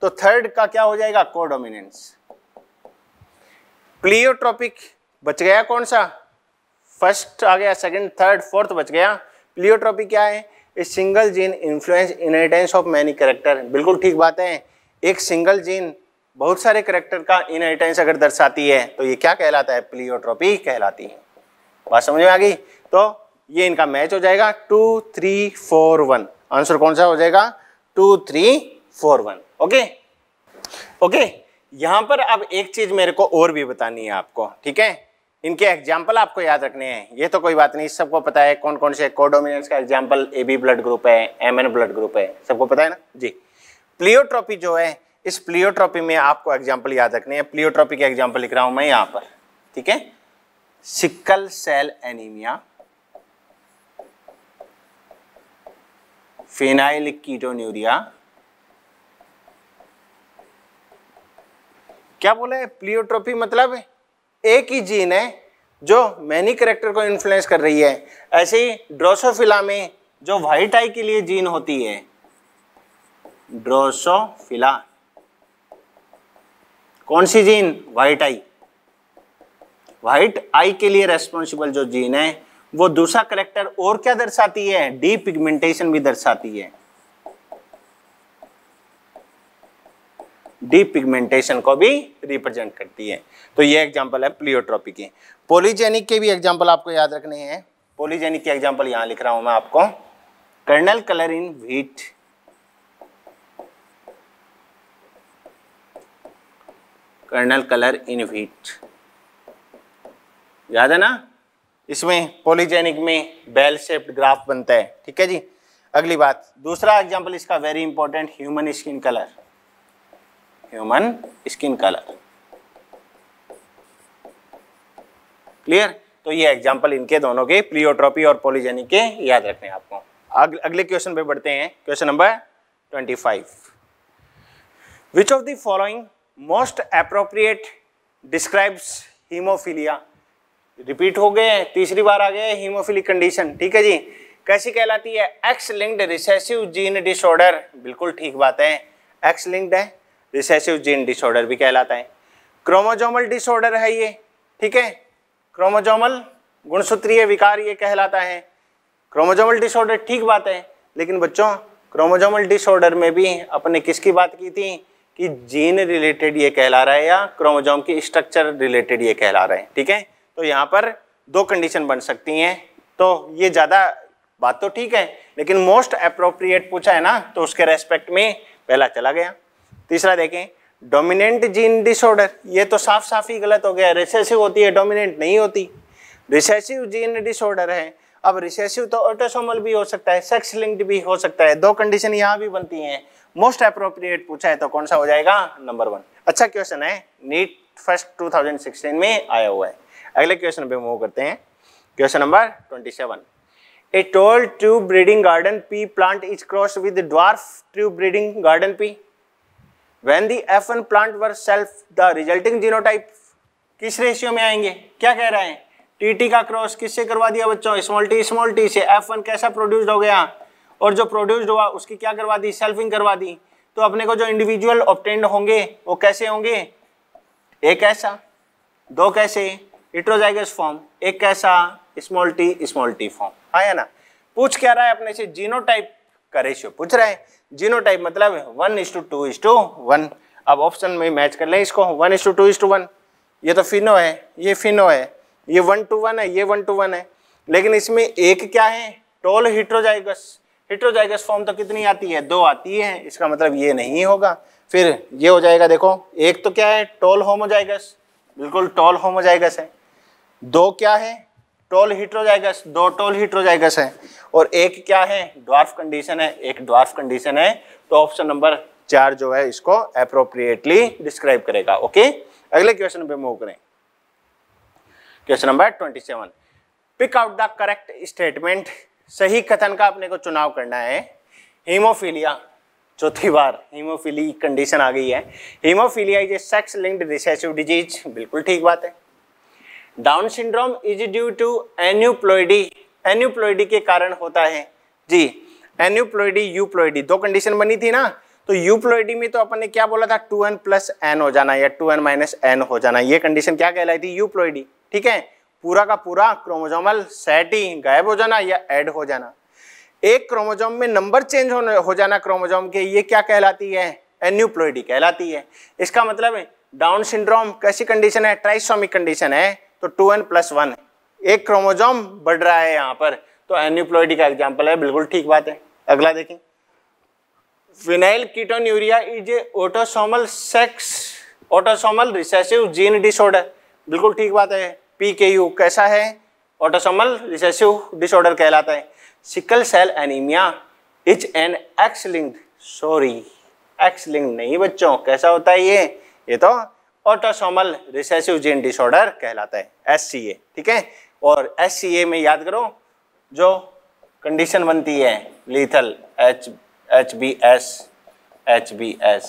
तो थर्ड का क्या हो जाएगा को डोमिनेंस प्लियोट्रोपिक बच गया कौन सा फर्स्ट आ गया सेकंड थर्ड फोर्थ बच गया प्लियोट्रोपिक क्या है इस single gene influence inheritance of many character बिल्कुल ठीक बात है एक सिंगल जीन बहुत सारे करेक्टर का इनहेरिटेंस अगर दर्शाती है तो ये क्या कहलाता है प्लियोट्रोपी कहलाती है बात समझ में आ गई तो ये इनका मैच हो जाएगा two three four one answer कौन सा हो जाएगा two three four one okay okay यहां पर अब एक चीज मेरे को और भी बतानी है आपको ठीक है इनके एग्जाम्पल आपको याद रखने हैं ये तो कोई बात नहीं सबको पता है कौन कौन से कोडोमिनेंस का example A B blood group है एम एन ब्लड ग्रुप है सबको पता है ना जी प्लियोट्रॉपी जो है इस प्लियोट्रॉपी में आपको एग्जाम्पल याद रखने हैं प्लियोट्रॉपी के एग्जाम्पल लिख रहा हूं मैं यहाँ पर ठीक है sickle cell anaemia phenylketonuria क्या बोला है प्लियोट्रॉपी मतलब है एक ही जीन है जो मैनी करेक्टर को इन्फ्लुएंस कर रही है ऐसे ही ड्रोसोफिला में जो व्हाइट आई के लिए जीन होती है ड्रोसोफिला कौन सी gene white eye white eye के लिए रेस्पॉन्सिबल जो जीन है वो दूसरा करेक्टर और क्या दर्शाती है डी पिगमेंटेशन भी दर्शाती है डी पिगमेंटेशन को भी रिप्रेजेंट करती है तो ये एग्जाम्पल है प्लियोट्रॉपी की पोलीजेनिक के भी एग्जाम्पल आपको याद रखने हैं पोलीजेनिक के एग्जाम्पल यहाँ लिख रहा हूँ मैं आपको kernel colour in wheat kernel colour in wheat याद है ना इसमें पोलीजेनिक में बेल शेप्ड ग्राफ बनता है ठीक है जी अगली बात दूसरा एग्जांपल इसका very important human skin colour human skin colour clear तो ये एग्जाम्पल इनके दोनों के प्लियोट्रॉपी और पोलिजेनिक के याद रखने आपको अग, अगले क्वेश्चन पे बढ़ते हैं question number 25 which of the following most appropriate describes haemophilia repeat हो गए तीसरी बार आ गए हीमोफिलिक कंडीशन ठीक है जी कैसी कहलाती है X linked recessive gene disorder बिल्कुल ठीक बात है एक्स लिंक्ड है रिसेसिव जीन डिसऑर्डर भी कहलाता है क्रोमोजोमल डिसऑर्डर है ये ठीक है क्रोमोजोमल गुणसूत्रीय विकार ये कहलाता है क्रोमोजोमल डिसऑर्डर ठीक बात है लेकिन बच्चों क्रोमोजोमल डिसऑर्डर में भी अपने किसकी बात की थी कि जीन रिलेटेड ये कहला रहा है या क्रोमोजोम की स्ट्रक्चर रिलेटेड ये कहला रहे हैं ठीक है तो यहाँ पर दो कंडीशन बन सकती हैं तो ये ज़्यादा बात तो ठीक है लेकिन मोस्ट अप्रोप्रिएट पूछा है ना तो उसके रेस्पेक्ट में पहला चला गया तीसरा देखें डोमिनेंट जीन डिसऑर्डर ये तो साफ साफ ही गलत हो गया रिसेसिव होती है डोमिनेंट नहीं होती रिसेसिव जीन डिसऑर्डर है अब रिसेसिव तो ऑटोसोमल भी हो सकता है सेक्स लिंक्ड भी हो सकता है दो कंडीशन यहाँ भी बनती हैं मोस्ट अप्रोप्रिएट पूछा है तो कौन सा हो जाएगा नंबर वन अच्छा क्वेश्चन है नीट फर्स्ट टू में आया हुआ है अगले क्वेश्चन पे मूव करते हैं question number twenty a tall true breeding garden pea plant is cross with dwarf true breeding garden pea when the F1 plant were self the resulting genotype किस ratio में आएंगे क्या कह रहे हैं टी टी का क्रॉस किससे करवा दिया बच्चों स्मॉल टी स्मॉल टी से एफ F1 कैसा प्रोड्यूस्ड हो गया और जो प्रोड्यूस्ड हुआ उसकी क्या करवा दी सेल्फिंग करवा दी तो अपने को जो इंडिविजुअल ऑप्टेंड होंगे वो कैसे होंगे एक ऐसा दो कैसे इट्रोजाइगस फॉर्म एक कैसा small t small t form हाँ ना पूछ क्या रहा है अपने से जीनोटाइप का रेशियो पूछ रहे हैं जीनोटाइप मतलब one is to two is to one अब ऑप्शन में मैच कर लें इसको one is to two is to one ये तो फिनो है ये फिनो है ये वन टू वन है ये वन टू वन है लेकिन इसमें एक क्या है टोल हिट्रोजाइगस हिट्रोजाइगस फॉर्म तो कितनी आती है दो आती है इसका मतलब ये नहीं होगा फिर ये हो जाएगा देखो एक तो क्या है टोल होमोजाइगस बिल्कुल टोल होमोजाइगस है दो क्या है टोल हिट्रोजाइगस दो टोल हिट्रोजाइगस है और एक क्या है ड्वार्फ कंडीशन है एक ड्वार्फ कंडीशन है तो ऑप्शन नंबर चार जो है इसको अप्रोप्रिएटली डिस्क्राइब करेगा ओके अगले क्वेश्चन पे मूव करें question number twenty seven pick out the correct statement सही कथन का अपने को चुनाव करना है हीमोफीलिया चौथी बार हीमोफीली कंडीशन आ गई है haemophilia is a sex linked recessive disease बिल्कुल ठीक बात है Down syndrome is due to aneuploidy aneuploidy के कारण होता है जी एन्यूप्लोइडी यूप्लोइडी दो कंडीशन बनी थी ना तो यूप्लोइडी में तो अपन ने क्या बोला था टू एन प्लस एन हो जाना या टू एन माइनस एन हो जाना ये कंडीशन क्या कहलाई थी यूप्लोइडी ठीक है पूरा का पूरा क्रोमोजोमल सेट ही गायब हो जाना या एड हो जाना एक क्रोमोजोम में नंबर चेंज होने हो जाना क्रोमोजोम के ये क्या कहलाती है एन्यूप्लोइडी कहलाती है इसका मतलब डाउन सिंड्रोम कैसी कंडीशन है ट्राइसोमिक कंडीशन है तो टू एन प्लस वन एक क्रोमोजोम बढ़ रहा है यहाँ पर तो एन्यूप्लॉइडी का एग्जाम्पल है बिल्कुल ठीक बात है अगला देखें phenylketonuria is a autosomal sex autosomal recessive gene disorder बिल्कुल ठीक बात है पी के यू कैसा है ऑटोसोमल रिसेसिव डिसऑर्डर कहलाता है sickle cell anaemia is an X linked sorry X link नहीं बच्चों कैसा होता है ये ये तो ऑटोसोमल रिसेसिव जीन डिसऑर्डर कहलाता है एस ठीक है और एस में याद करो जो कंडीशन बनती है lethal H H B S H B S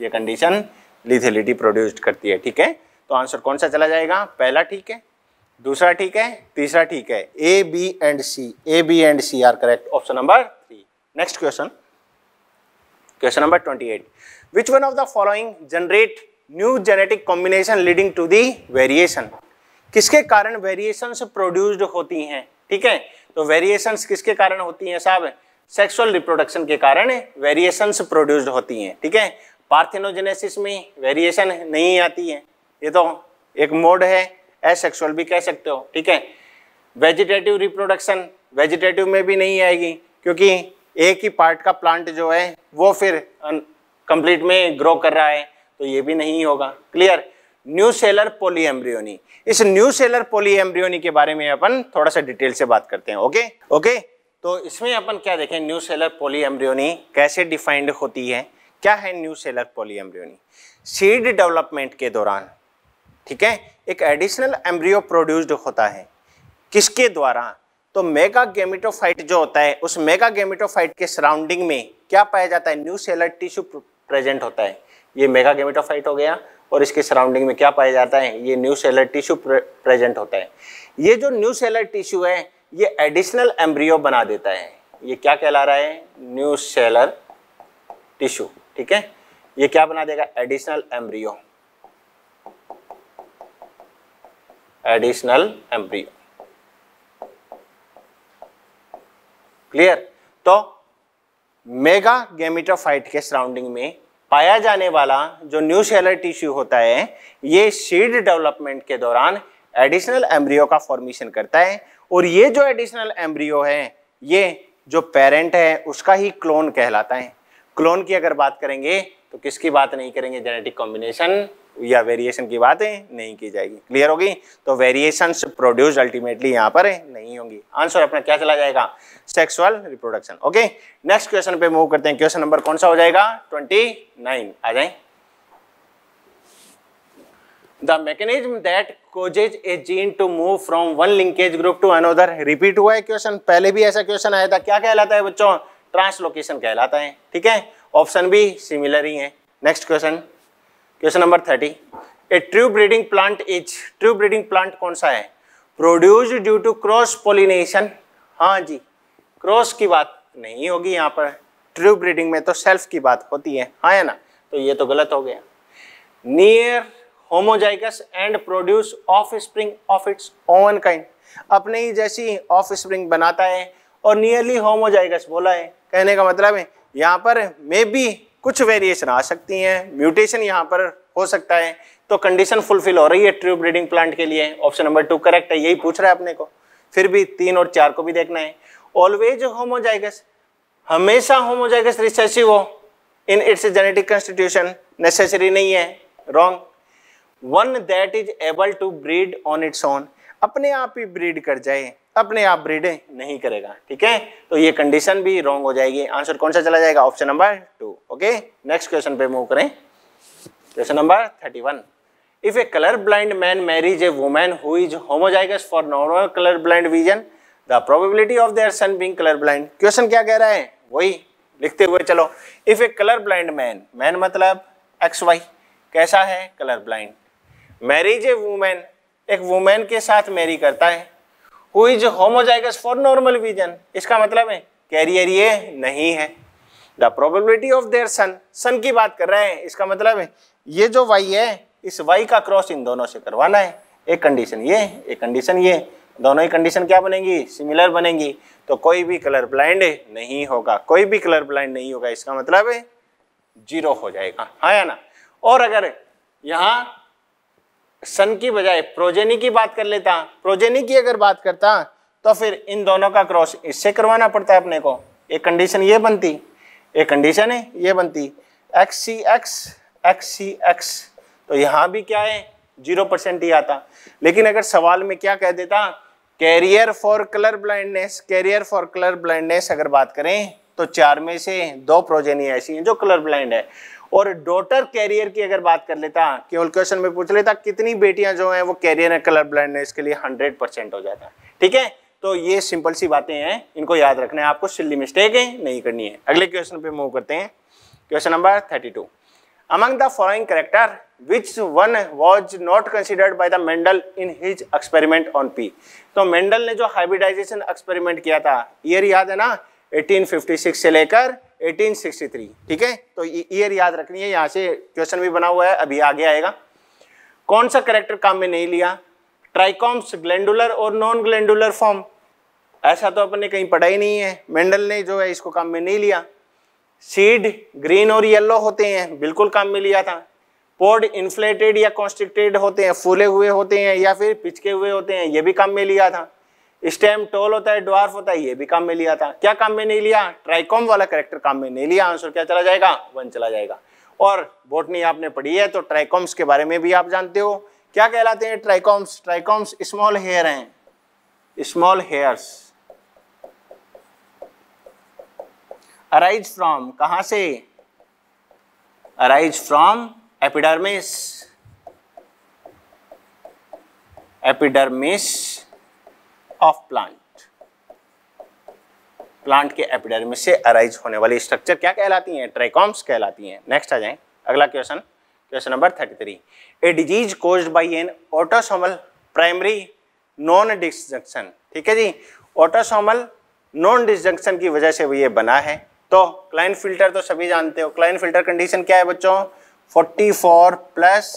ये कंडीशन लिथिलिटी प्रोड्यूस्ड करती है ठीक है तो आंसर कौन सा चला जाएगा पहला ठीक है दूसरा ठीक है तीसरा ठीक है A B and C A B and C are correct option number three next question question number twenty eight which one of the following generate new genetic combination leading to the variation किसके कारण variations produced होती हैं ठीक है तो variations किसके कारण होती हैं साहब सेक्सुअल रिप्रोडक्शन के कारण वेरिएशंस प्रोड्यूस्ड होती हैं ठीक है पार्थिनोजेनेसिस में वेरिएशन नहीं आती है ये तो एक मोड है एसेक्सुअल भी कह सकते हो ठीक है वेजिटेटिव रिप्रोडक्शन वेजिटेटिव में भी नहीं आएगी क्योंकि एक ही पार्ट का प्लांट जो है वो फिर कंप्लीट में ग्रो कर रहा है तो ये भी नहीं होगा क्लियर न्यू सेलर पोलीएम्ब्रियोनी इस न्यू सेलर पोलीएम्ब्रियोनी के बारे में अपन थोड़ा सा डिटेल से बात करते हैं ओके ओके तो इसमें अपन क्या देखें न्यू सेलर पोलीएम्ब्रियोनी कैसे डिफाइंड होती है क्या है nucellar polyembryony seed development के दौरान ठीक है एक एडिशनल एम्ब्रियो प्रोड्यूस्ड होता है किसके द्वारा तो मेगा गेमिटोफाइट जो होता है उस मेगा गेमिटोफाइट के सराउंडिंग में क्या पाया जाता है न्यू सेलर टिश्यू प्रेजेंट होता है ये मेगा गेमिटोफाइट हो गया और इसके सराउंडिंग में क्या पाया जाता है ये न्यू सेलर टिश्यू प्रेजेंट होता है ये जो न्यू सेलर टिश्यू है ये एडिशनल एम्ब्रियो बना देता है ये क्या कहला रहा है न्यू सेलर टिश्यू ठीक है ये क्या बना देगा additional embryo additional embryo clear तो मेगा गेमिटोफाइट के सराउंडिंग में पाया जाने वाला जो न्यू शेलर टिश्यू होता है ये सीड डेवलपमेंट के दौरान एडिशनल एम्ब्रियो का फॉर्मेशन करता है और ये जो एडिशनल एम्ब्रियो है ये जो पेरेंट है उसका ही क्लोन कहलाता है क्लोन की अगर बात करेंगे तो किसकी बात नहीं करेंगे जेनेटिक कॉम्बिनेशन या वेरिएशन की बातें नहीं की जाएगी क्लियर होगी तो वेरिएशन प्रोड्यूस अल्टीमेटली यहाँ पर नहीं होंगी आंसर अपना क्या चला जाएगा sexual reproduction okay next question पे मूव करते हैं क्वेश्चन नंबर कौन सा हो जाएगा ट्वेंटी नाइन आ जाए the mechanism that causes a gene to move from one linkage group to another repeat हुआ है क्वेश्चन पहले भी ऐसा क्वेश्चन आया था क्या कहलाता है बच्चों ट्रांसलोकेशन कहलाता है ठीक है ऑप्शन भी सिमिलर ही है next question question number thirty a true breeding plant is true breeding plant कौन सा है produce due to cross pollination हाँ जी क्रॉस की बात नहीं होगी यहाँ पर ट्रू ब्रीडिंग में तो सेल्फ की बात होती है हाँ है ना तो ये तो गलत हो गया near homozygous and produce offspring of its own kind अपने ही जैसी ऑफ स्प्रिंग बनाता है और नियरली होमोजाइगस बोला है कहने का मतलब है यहाँ पर मे बी कुछ वेरिएशन आ सकती हैं म्यूटेशन यहाँ पर हो सकता है तो कंडीशन फुलफिल हो रही है ट्रू ब्रीडिंग प्लांट के लिए ऑप्शन नंबर टू करेक्ट है यही पूछ रहा है अपने को फिर भी तीन और चार को भी देखना है ऑलवेज होमोजाइगस हमेशा होमोजाइगस रिसेसिव हो in its genetic constitution necessary नहीं है wrong one that is able to breed on its own अपने आप ही ब्रीड कर जाए अपने आप ब्रीड नहीं करेगा ठीक है तो ये कंडीशन भी रॉन्ग हो जाएगी आंसर कौन सा चला जाएगा option number two okay next question पे मूव करें question number thirty one if a colour blind man marriage a women who is homozygous for normal colour blind vision the probability of their son being colour blind question क्या कह रहा है वही लिखते हुए चलो if a colour blind man man मतलब X Y कैसा है colour blind marriage a women एक वुमेन के साथ मैरी करता है who is homozygous for normal vision इसका मतलब है कैरियर ये नहीं है the probability of their son son की बात कर रहे हैं इसका मतलब है ये जो वाई है इस वाई का क्रॉस इन दोनों से करवाना है एक कंडीशन ये एक कंडीशन ये दोनों ही कंडीशन क्या बनेंगी सिमिलर बनेंगी तो कोई भी कलर ब्लाइंड नहीं होगा कोई भी कलर ब्लाइंड नहीं होगा इसका मतलब है जीरो हो जाएगा हाँ या ना और अगर यहाँ सन की बजाय प्रोजेनी की बात कर लेता प्रोजेनी की अगर बात करता तो फिर इन दोनों का क्रॉस इससे करवाना पड़ता है अपने को एक कंडीशन ये बनती एक कंडीशन है ये बनती X C X X C X तो यहाँ भी क्या है जीरो परसेंट ही आता लेकिन अगर सवाल में क्या कह देता carrier for colour blindness carrier for colour blindness अगर बात करें तो चार में से दो प्रोजेनी ऐसी हैं जो कलर ब्लाइंड है और डॉटर कैरियर की अगर बात कर लेता केवल क्वेश्चन में पूछ लेता कितनी बेटियां जो हैं वो कैरियर है कलर ब्लाइंडनेस के लिए हंड्रेड परसेंट हो जाता ठीक है तो ये सिंपल सी बातें हैं इनको याद रखना है आपको सिल्ली मिस्टेक नहीं करनी है अगले क्वेश्चन पे मूव करते हैं question number thirty two among the following character which one was not considered by the Mendel in his experiment on pea तो मेंडल ने जो हाइब्रिडाइजेशन एक्सपेरिमेंट किया था ईयर याद है ना 1856 से लेकर 1863 ठीक है तो ईयर याद रखनी है यहाँ से क्वेश्चन भी बना हुआ है अभी आगे आएगा कौन सा करेक्टर काम में नहीं लिया ट्राइकॉम्स ग्लैंडुलर और नॉन ग्लैंडुलर फॉर्म ऐसा तो अपने कहीं पढ़ा ही नहीं है मेंडल ने जो है इसको काम में नहीं लिया सीड ग्रीन और येलो होते हैं बिल्कुल काम में लिया था पोड इन्फ्लेटेड या कॉन्स्ट्रिक्टेड होते हैं फूले हुए होते हैं या फिर पिचके हुए होते हैं ये भी काम में लिया था स्टेम टोल होता है डॉर्फ होता है ये भी काम में लिया था क्या काम में नहीं लिया ट्राइकॉम वाला करेक्टर काम में नहीं लिया आंसर क्या चला जाएगा वन चला जाएगा और बोटनी आपने पढ़ी है तो ट्राइकॉम्स के बारे में भी आप जानते हो क्या कहलाते हैं ट्राइकॉम्स ट्राइकॉम्स स्मॉल हेयर हैं स्मॉल हेयर्स अराइज फ्रॉम कहां से arise from epidermis epidermis of plant plant के एपिडर्मिस से अराइज होने वाली स्ट्रक्चर क्या कहलाती हैं ट्राइकॉम्स कहलाती हैं नेक्स्ट आ जाएं अगला question question number thirty three a disease cause by an autosomal primary non disjunction ठीक है जी ऑटोसोमल नॉन डिस्जंक्शन की वजह से ये बना है तो क्लाइन फिल्टर तो सभी जानते हो क्लाइन फिल्टर कंडीशन क्या है बच्चों 44 प्लस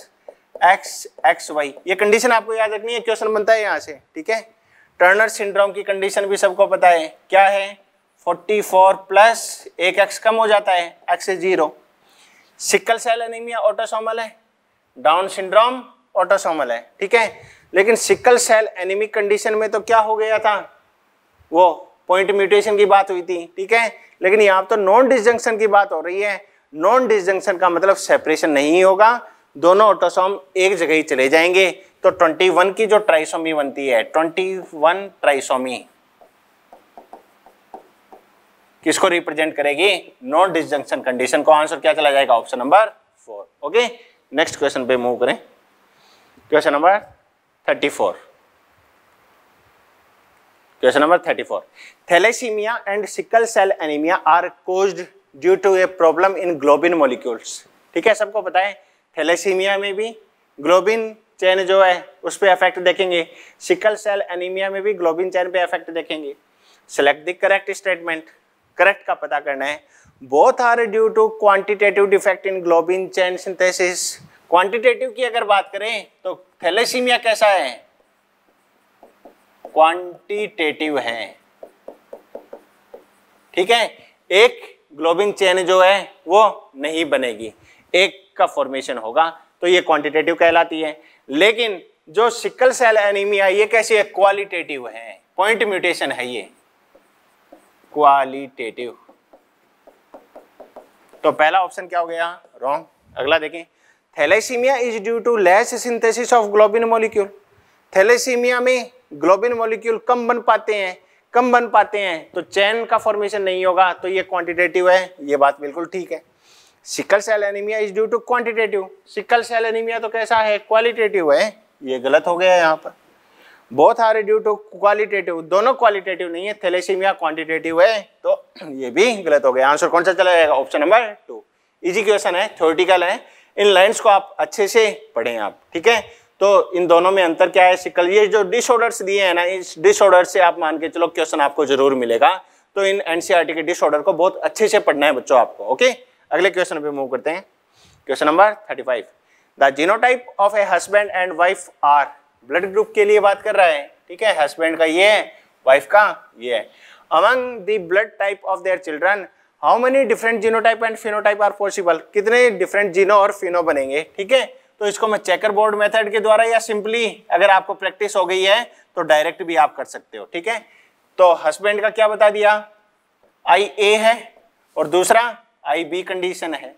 एक्स एक्स वाई ये कंडीशन आपको याद रखनी है क्वेश्चन बनता है यहाँ से ठीक है टर्नर सिंड्रोम की कंडीशन भी सबको पता है क्या है 44 प्लस एक एक्स कम हो जाता है X zero sickle cell anaemia autosomal है डाउन सिंड्रोम ऑटोसोमल है ठीक है लेकिन सिक्कल सेल एनीमिक कंडीशन में तो क्या हो गया था वो पॉइंट म्यूटेशन की बात हुई थी ठीक है लेकिन यहाँ तो नॉन डिसजंक्शन की बात हो रही है नॉन डिसजंक्शन का मतलब सेपरेशन नहीं होगा दोनों ऑटोसोम एक जगह ही चले जाएंगे तो 21 की जो ट्राइसोमी बनती है 21 ट्राइसोमी किसको रिप्रेजेंट करेगी नॉन डिसजंक्शन कंडीशन को आंसर क्या चला जाएगा option number four okay next question पे मूव करें question number thirty four question number thirty four thalassaemia and sickle cell anaemia are caused due to a problem in globin molecules ठीक है सबको पता है थैलेसीमिया में भी ग्लोबिन चैन जो है उस पर इफेक्ट देखेंगे सिकल सेल एनीमिया में भी ग्लोबिन चैन पे इफेक्ट देखेंगे select the correct statement correct का पता करना है both are due to quantitative defect in globin chain synthesis quantitative की अगर बात करें तो थैलेसीमिया कैसा है क्वांटिटेटिव है ठीक है एक ग्लोबिन चेन जो है वो नहीं बनेगी एक का फॉर्मेशन होगा तो ये क्वांटिटेटिव कहलाती है लेकिन जो सिकल सेल एनीमिया ये कैसी है क्वालिटेटिव है पॉइंट म्यूटेशन है ये क्वालिटेटिव तो पहला ऑप्शन क्या हो गया रॉन्ग अगला देखें thalassaemia is due to less synthesis of globin molecule thalassaemia में ग्लोबिन मॉलिक्यूल कम बन पाते हैं कम बन पाते हैं तो चैन का फॉर्मेशन नहीं होगा तो ये क्वांटिटेटिव है ये बात बिल्कुल ठीक है sickle cell anaemia is due to quantitative sickle cell anaemia तो कैसा है क्वालिटेटिव है ये गलत हो गया यहाँ पर बहुत हारे ड्यू टू क्वालिटेटिव दोनों क्वालिटेटिव नहीं है थैलेसीमिया क्वांटिटेटिव है तो ये भी गलत हो गया आंसर कौन सा चला जाएगा option number two easy question है थ्योरेटिकल है इन लाइन्स को आप अच्छे से पढ़ें आप ठीक है तो इन दोनों में अंतर क्या है सिकल ये जो डिसऑर्डर्स दिए हैं ना इस डिसऑर्डर से आप मान के चलो क्वेश्चन आपको जरूर मिलेगा तो इन एनसीईआरटी के डिसऑर्डर को बहुत अच्छे से पढ़ना है बच्चों आपको ओके अगले क्वेश्चन पे मूव करते हैं question number thirty five the genotype of a husband and wife are blood group के लिए बात कर रहा है ठीक है हस्बैंड का ये है वाइफ का ये है among the blood type of their children how many different genotype and phenotype are possible कितने डिफरेंट जीनो और फिनो बनेंगे ठीक है तो इसको मैं चेकर बोर्ड मेथड के द्वारा या सिंपली अगर आपको प्रैक्टिस हो गई है तो डायरेक्ट भी आप कर सकते हो ठीक है तो हस्बैंड का क्या बता दिया आई ए है और दूसरा आई बी कंडीशन है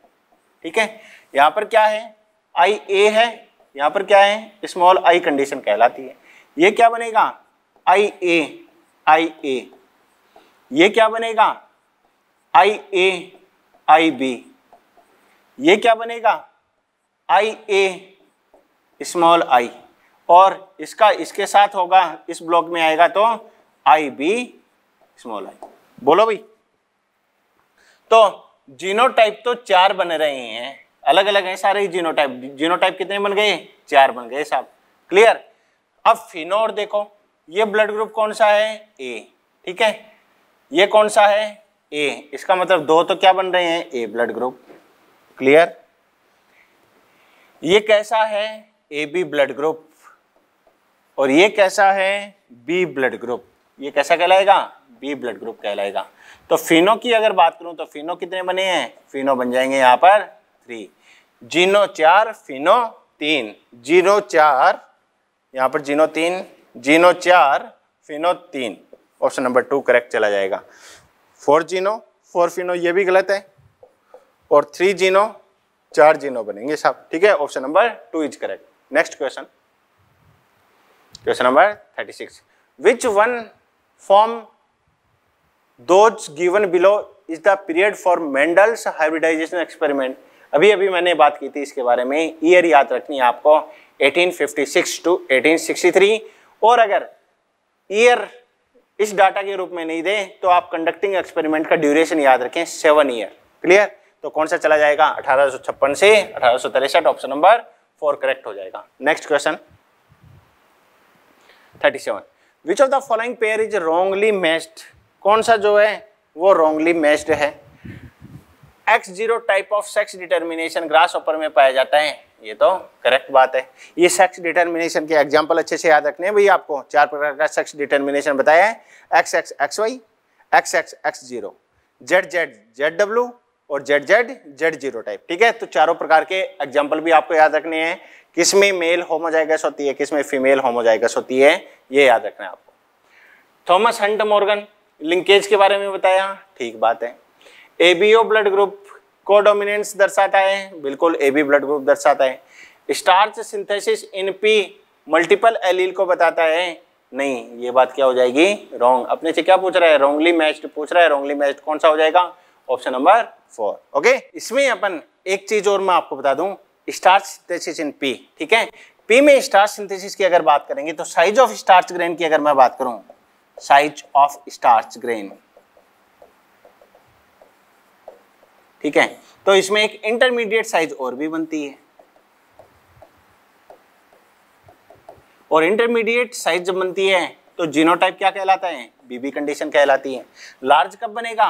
ठीक है यहाँ पर क्या है आई ए है यहाँ पर क्या है स्मॉल आई कंडीशन कहलाती है ये क्या बनेगा आई ए आई ए ये क्या बनेगा आई ए आई बी ये क्या बनेगा आई ए स्मॉल आई और इसका इसके साथ होगा इस ब्लॉक में आएगा तो आई बी स्मॉल आई बोलो भाई तो जीनोटाइप तो चार बन रहे हैं अलग अलग हैं सारे जीनोटाइप जीनोटाइप कितने बन गए चार बन गए साहब क्लियर अब फिनोर देखो ये ब्लड ग्रुप कौन सा है ए ठीक है ये कौन सा है ए इसका मतलब दो तो क्या बन रहे हैं ए ब्लड ग्रुप क्लियर ये कैसा है ए बी ब्लड ग्रुप और ये कैसा है बी ब्लड ग्रुप ये कैसा कहलाएगा बी ब्लड ग्रुप कहलाएगा तो फिनो की अगर बात करूं तो फिनो कितने बने हैं फिनो बन जाएंगे यहाँ पर थ्री जीनो चार फिनो तीन जीनो चार यहाँ पर जीनो तीन जीनो चार फिनो तीन ऑप्शन नंबर टू करेक्ट चला जाएगा फोर जीनो फोर फिनो ये भी गलत है और थ्री जीनो चार जीनो बनेंगे सब ठीक है option number two is correct next question question number thirty six which one form those given below is the period for Mendel's hybridisation experiment अभी अभी मैंने बात की थी इसके बारे में ईयर याद रखनी है आपको 1856 टू 1863 और अगर ईयर इस डाटा के रूप में नहीं दें तो आप कंडक्टिंग एक्सपेरिमेंट का ड्यूरेशन याद रखें सेवन ईयर क्लियर तो कौन सा चला जाएगा अठारह से अठारह ऑप्शन नंबर फोर करेक्ट हो जाएगा next question 37 which of the following pair is wrongly matched कौन सा जो है वो रोंगली मैच्ड है X zero type of sex determination grasshopper में पाया जाता है ये तो करेक्ट बात है ये सेक्स डिटर्मिनेशन के एग्जाम्पल अच्छे से याद रखने हैं भैया आपको चार प्रकार का सेक्स डिटर्मिनेशन बताया है X X X Y X X X zero Z Z Z W और Z Z Z zero type ठीक है तो चारों प्रकार के एग्जाम्पल भी आपको याद रखने हैं किसमें मेल होमोजाइगस होती है किसमें फीमेल होमोजाइगस होती है ये याद रखना है आपको थॉमस हंट मॉर्गन लिंकेज के बारे में बताया ठीक बात है एबीओ ब्लड ग्रुप को डोमिनेंस दर्शाता है बिल्कुल एबी ब्लड ग्रुप दर्शाता है starch synthesis in pea multiple allele को बताता है नहीं ये बात क्या हो जाएगी रॉन्ग अपने से क्या पूछ रहा है रॉन्गली मैच्ड पूछ रहा है रॉन्गली मैच्ड कौन सा हो जाएगा ऑप्शन नंबर फोर ओके इसमें अपन एक चीज और मैं आपको बता दूं स्टार्च सिंथेसिस इन पी ठीक है पी में स्टार्च सिंथेसिस की अगर बात करेंगे तो साइज ऑफ स्टार्च ग्रेन की अगर मैं बात करूं साइज ऑफ स्टार्च ग्रेन ठीक है तो इसमें एक इंटरमीडिएट साइज और भी बनती है और इंटरमीडिएट साइज जब बनती है तो जीनोटाइप क्या कहलाता है बीबी कंडीशन कहलाती है लार्ज कब बनेगा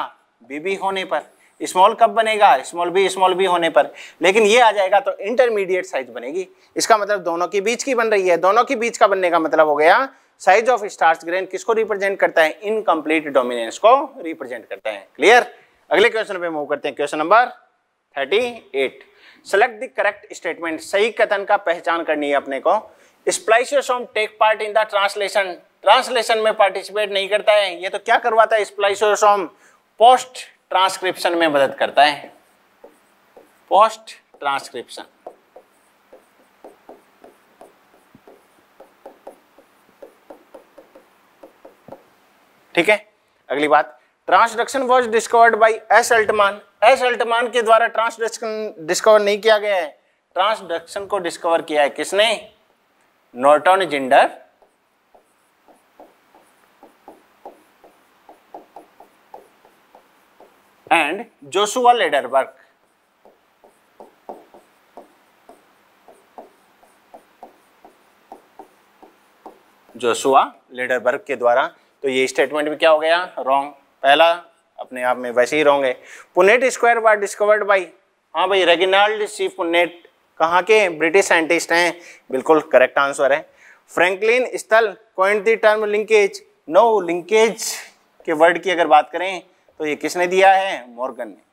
बीबी होने पर स्मॉल कब बनेगा स्मॉल बी स्मॉल बी होने पर लेकिन ये आ जाएगा तो इंटरमीडिएट साइज बनेगी इसका मतलब दोनों के बीच की बन रही है दोनों के बीच का बनने का मतलब हो गया साइज ऑफ स्टार्स ग्रेन किसको रिप्रेजेंट करता है इनकम्प्लीट डोमिनेंस को रिप्रेजेंट करता है क्लियर अगले क्वेश्चन पे मूव करते हैं question number thirty eight select the correct statement सही कथन का पहचान करनी है अपने को spliceosome take part in the translation translation में पार्टिसिपेट नहीं करता है ये तो क्या करवाता है स्प्लाइसोसोम पोस्ट ट्रांसक्रिप्शन में मदद करता है पोस्ट ट्रांसक्रिप्शन ठीक है अगली बात transduction was discovered by S Altman S Altman के द्वारा ट्रांसडक्शन डिस्कवर नहीं किया गया है ट्रांसडक्शन को डिस्कवर किया है किसने Norton Zinder and Joshua Lederberg Joshua Lederberg के द्वारा तो ये स्टेटमेंट भी क्या हो गया रॉन्ग पहला अपने आप में वैसे ही रॉन्ग है पुनेट स्क्वायर बार डिस्कवर्ड बाई हाँ भाई रेगिनाल्ड सी पुनेट कहाँ के ब्रिटिश साइंटिस्ट हैं बिल्कुल करेक्ट आंसर है Franklin Stahl coined the term linkage no linkage के वर्ड की अगर बात करें तो ये किसने दिया है मॉर्गन ने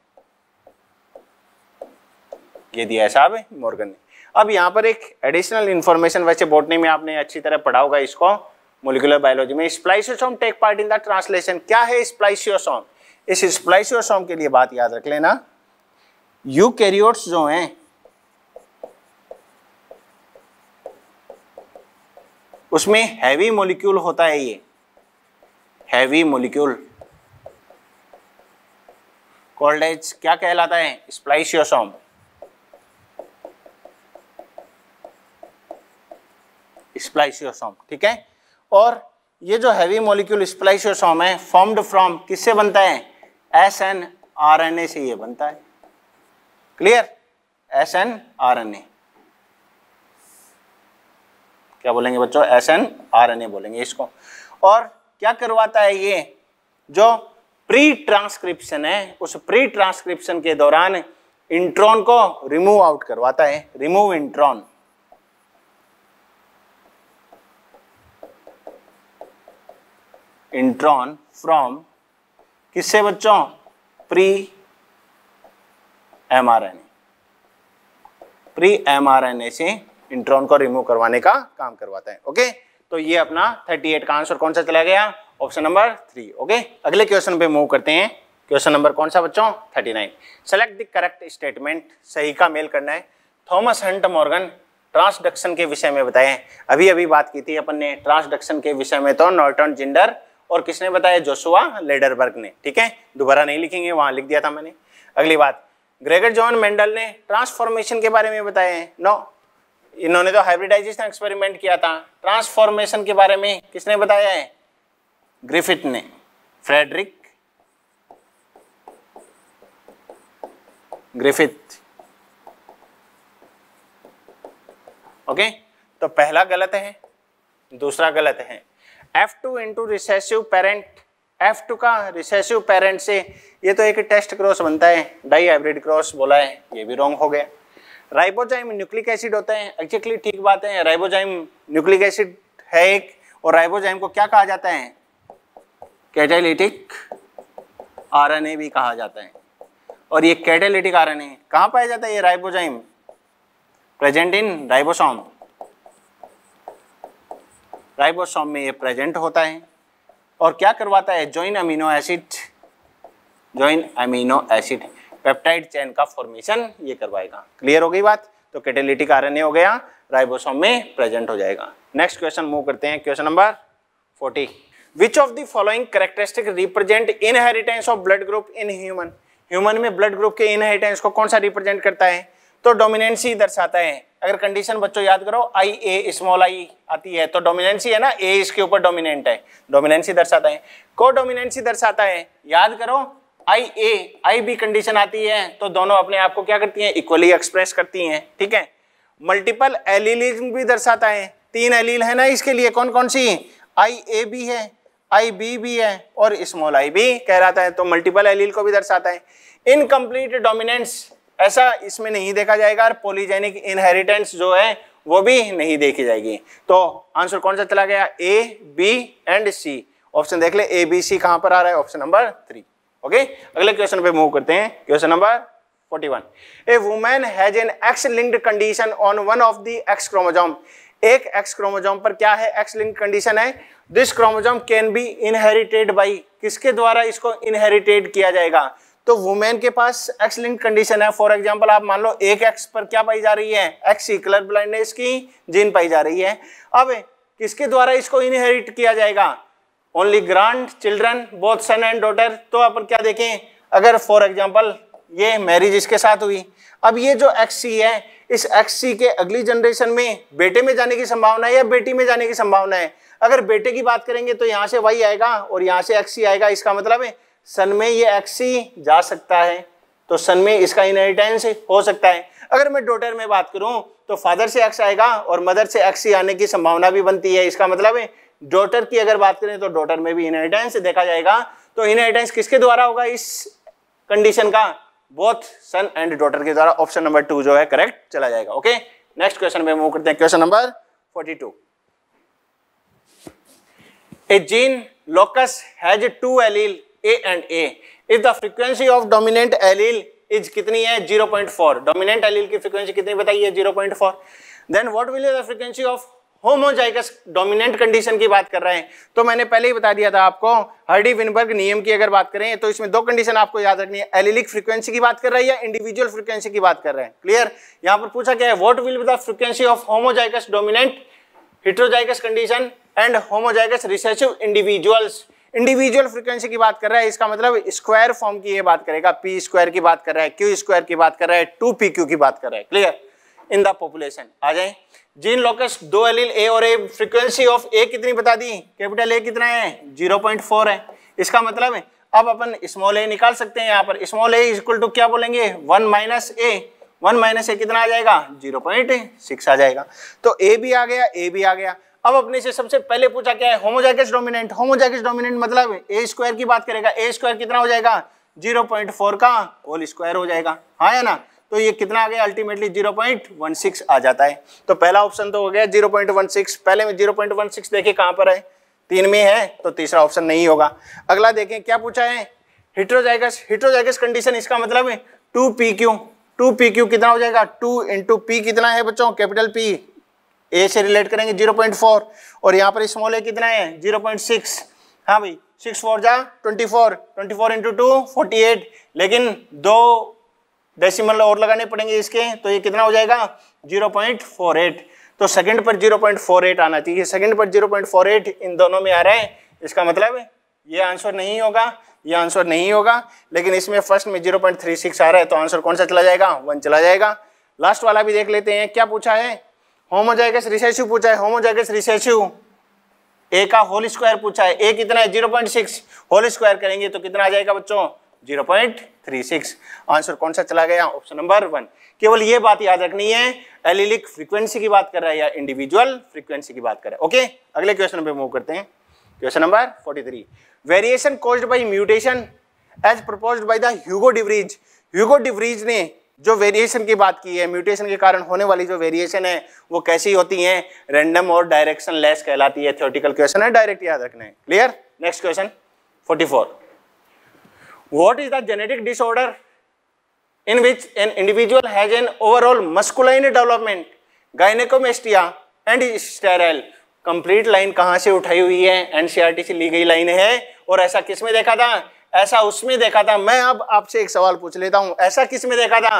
ये दिया है साहब मॉर्गन ने अब यहाँ पर एक एडिशनल इन्फॉर्मेशन वैसे बोटनी में आपने अच्छी तरह पढ़ा होगा इसको मोलिकुलर बायोलॉजी में spliceosome take part in the translation क्या है स्प्लाइसियोसोम इस स्प्लाइसियोसोम के लिए बात याद रख लेना यूकैरियोट्स जो हैं उसमें हैवी मोलिक्यूल होता है ये हैवी मोलिक्यूल कॉल्ड एज क्या कहलाता है स्प्लाइसियोसोम स्प्लाइसियोसोम ठीक है और ये जो हैवी मॉलिक्यूल स्प्लाइसोसोम है फॉर्म्ड फ्रॉम किससे बनता है S N R N A से ये बनता है clear S N R N A क्या बोलेंगे बच्चों S N R N A बोलेंगे इसको और क्या करवाता है ये जो प्री ट्रांसक्रिप्शन है उस प्री ट्रांसक्रिप्शन के दौरान इंट्रॉन को रिमूव आउट करवाता है रिमूव इंट्रॉन इंट्रॉन फ्रॉम किससे बच्चों प्री एमआरएनए प्री एमआरएनए से इंट्रॉन को रिमूव करवाने का काम करवाता है ओके तो ये अपना 38 का आंसर कौन सा चला गया ऑप्शन नंबर थ्री ओके अगले क्वेश्चन पे मूव करते हैं क्वेश्चन नंबर कौन सा बच्चों 39 सेलेक्ट द करेक्ट स्टेटमेंट सही का मेल करना है थॉमस हंट मॉर्गन ट्रांसडक्शन के विषय में बताएं अभी अभी बात की थी अपन ने ट्रांसडक्शन के विषय में तो नॉर्टन जिंडर और किसने बताया जोशुआ लेडरबर्ग ने ठीक है दोबारा नहीं लिखेंगे वहां लिख दिया था मैंने अगली बात ग्रेगर जॉन मेंडल ने ट्रांसफॉर्मेशन के बारे में बताया नो इन्होंने तो हाइब्रिडाइजेशन एक्सपेरिमेंट किया था ट्रांसफॉर्मेशन के बारे में किसने बताया है ग्रिफिट ने फ्रेडरिक ग्रिफिट ओके तो पहला गलत है दूसरा गलत है F two into recessive parent F two का रिसेसिव पेरेंट से ये तो एक टेस्ट क्रॉस बनता है डाई हाइब्रिड क्रॉस बोला है ये भी रॉन्ग हो गया राइबोजाइम न्यूक्लिक एसिड होते हैं एक्जेक्टली ठीक बात है राइबोजाइम न्यूक्लिक एसिड है एक और राइबोजाइम को क्या कहा जाता है कैटेलिटिक आर भी कहा जाता है और ये कैटालिटिक आरएनए कहाँ पाया जाता है ये ribozyme present in ribosome ribosome में ये प्रेजेंट होता है और क्या करवाता है join amino acid join amino acid peptide chain का फॉर्मेशन ये करवाएगा क्लियर हो गई बात तो कैटेलिटिक आरएनए हो गया राइबोसोम में प्रेजेंट हो जाएगा नेक्स्ट क्वेश्चन मूव करते हैं question number forty which of the following characteristic represent inheritance of blood group in human human में ब्लड ग्रुप के इनहेरिटेंस को कौन सा रिप्रेजेंट करता है तो डोमिनेंसी दर्शाता है अगर कंडीशन बच्चों याद करो आई ए स्मॉल आई आती है तो डोमिनेंसी है ना ए इसके ऊपर डोमिनेंट है डोमिनेंसी दर्शाता है को डोमिनेंसी दर्शाता है याद करो आई ए आई बी कंडीशन आती है तो दोनों अपने आप को क्या करती हैं इक्वली एक्सप्रेस करती हैं ठीक है मल्टीपल एलिलिज्म भी दर्शाता है तीन एलील है ना इसके लिए कौन कौन सी आई ए भी है आई बी भी है और स्मॉल आई भी कह रहा है तो मल्टीपल एलील को भी दर्शाता है इनकम्प्लीट डोमिनेंस ऐसा इसमें नहीं देखा जाएगा और पोलिजेनिक इनहेरिटेंस जो है वो भी नहीं देखी जाएगी तो आंसर कौन सा चला गया A B and C option देख ले ए बी सी कहां पर आ रहा है ऑप्शन नंबर थ्री ओके अगले क्वेश्चन पे मूव करते हैं question number 41 a woman has an X linked condition on one of the X chromosome एक एक्स क्रोमोजोम पर क्या है एक्स लिंक कंडीशन है this chromosome can be inherited by किसके द्वारा इसको इनहेरिटेड किया जाएगा तो वुमेन के पास एक्सलेंट कंडीशन है फॉर एग्जाम्पल आप मान लो एक एक्स पर क्या पाई जा रही है एक्स ही कलर ब्लाइंडनेस की जीन पाई जा रही है अब किसके द्वारा इसको इनहेरिट किया जाएगा only grand children both son and daughter तो अपन क्या देखें अगर फॉर एग्जाम्पल ये मैरिज इसके साथ हुई अब ये जो एक्स सी है इस एक्स सी के अगली जनरेशन में बेटे में जाने की संभावना है या बेटी में जाने की संभावना है अगर बेटे की बात करेंगे तो यहाँ से वाई आएगा और यहाँ से एक्स सी आएगा इसका मतलब है सन में ये एक्स ही जा सकता है तो सन में इसका इनहेरिटेंस हो सकता है अगर मैं डोटर में बात करूं तो फादर से एक्स आएगा और मदर से एक्स ही आने की संभावना भी बनती है इसका मतलब है डॉटर की अगर बात करें तो डॉटर में भी इनहेरिटेंस देखा जाएगा तो इनहेरिटेंस किसके द्वारा होगा इस कंडीशन का बोथ सन एंड डॉटर के द्वारा ऑप्शन नंबर टू जो है करेक्ट चला जाएगा ओके नेक्स्ट क्वेश्चन में मूव करते हैं question number forty two a gene locus has two allele A and A if the frequency of dominant allele is कितनी है 0.4 डोमिनेंट एलील की फ्रीक्वेंसी कितनी बताइए 0.4 then what will the frequency of homozygous dominant condition की बात कर रहे हैं तो मैंने पहले ही बता दिया था आपको हर्डी विनबर्ग नियम की अगर बात करें तो इसमें दो कंडीशन आपको याद रखनी है एलिलिक फ्रीक्वेंसी की बात कर रहे हैं या इंडिविजुअल फ्रीक्वेंसी की बात कर रहे हैं क्लियर यहां पर पूछा गया है what will be the frequency of homozygous dominant heterozygous condition and homozygous recessive individuals individual frequency की बात कर रहा है इसका मतलब स्क्वायर फॉर्म की ये बात करेगा पी स्क्वायर की बात कर रहा है क्यू स्क्वायर की बात कर रहा है टू पी क्यू की बात कर रहा है क्लियर इन द पॉपुलेशन आ जाए जीन लोकस दो एलिल ए और ए फ्रीक्वेंसी ऑफ ए कितनी बता दी कैपिटल ए कितना है जीरो पॉइंट फोर है इसका मतलब है अब अपन स्मॉल ए निकाल सकते हैं यहाँ पर स्मॉल ए इक्वल टू क्या बोलेंगे one minus A one minus A कितना आ जाएगा जीरो पॉइंट सिक्स आ जाएगा तो ए भी आ गया ए भी आ गया अब अपने से सबसे पहले पूछा क्या है होमोजाइगस डोमिनेंट होमोजाइगस डोमिनेंट मतलब ए स्क्वायर की बात करेगा ए स्क्वायर कितना हो जाएगा 0.4 का होल स्क्वायर हो जाएगा हाँ है ना तो ये कितना आ गया अल्टीमेटली 0.16 आ जाता है तो पहला ऑप्शन तो हो गया 0.16 पहले में 0.16 देखिए कहाँ पर है तीन में है तो तीसरा ऑप्शन नहीं होगा अगला देखें क्या पूछा है हिट्रोजाइगस हिट्रोजाइगस कंडीशन इसका मतलब two P Q two P Q कितना हो जाएगा टू इंटू पी कितना है बच्चों कैपिटल पी ए से रिलेट करेंगे जीरो पॉइंट फोर और यहाँ पर स्मॉल ए कितना है जीरो पॉइंट सिक्स हाँ भाई सिक्स फोर जा twenty four twenty four into two forty eight लेकिन दो डेसिमल और लगाने पड़ेंगे इसके तो ये कितना हो जाएगा जीरो पॉइंट फोर एट तो सेकंड पर जीरो पॉइंट फोर एट आना चाहिए सेकंड पर जीरो पॉइंट फोर एट इन दोनों में आ रहा है इसका मतलब ये आंसर नहीं होगा ये आंसर नहीं होगा लेकिन इसमें फर्स्ट में जीरो पॉइंट थ्री सिक्स आ रहा है तो आंसर कौन सा चला जाएगा वन चला जाएगा लास्ट वाला भी देख लेते हैं क्या पूछा है होमोजाइगस रिसेसिव पूछा है होमोजाइगस रिसेसिव ए का होल स्क्वायर पूछा है ए कितना है zero point six whole square करेंगे तो कितना आ जाएगा बच्चों zero point three six answer कौन सा चला गया ऑप्शन नंबर वन केवल ये बात याद रखनी है एलिलिक फ्रीक्वेंसी की बात कर रहा है या इंडिविजुअल फ्रीक्वेंसी की बात कर रहा है ओके अगले क्वेश्चन पे मूव करते हैं question number forty three variation caused by mutation as propose by the Hugo de Vries Hugo de Vries ने जो वेरिएशन की बात की है म्यूटेशन के कारण होने वाली जो वेरिएशन है वो कैसी होती है रेंडम और डायरेक्शन लेस कहलाती है थियोटिकल क्वेश्चन है डायरेक्ट याद रखना है clear next question 44 what is the genetic disorder in which an individual has an overall masculine development gynaecomastia and sterile complete line कहाँ से उठाई हुई है एनसीआरटी से e ली गई लाइन है और ऐसा किसमें देखा था ऐसा उसमें देखा था मैं अब आपसे एक सवाल पूछ लेता हूं ऐसा किस में देखा था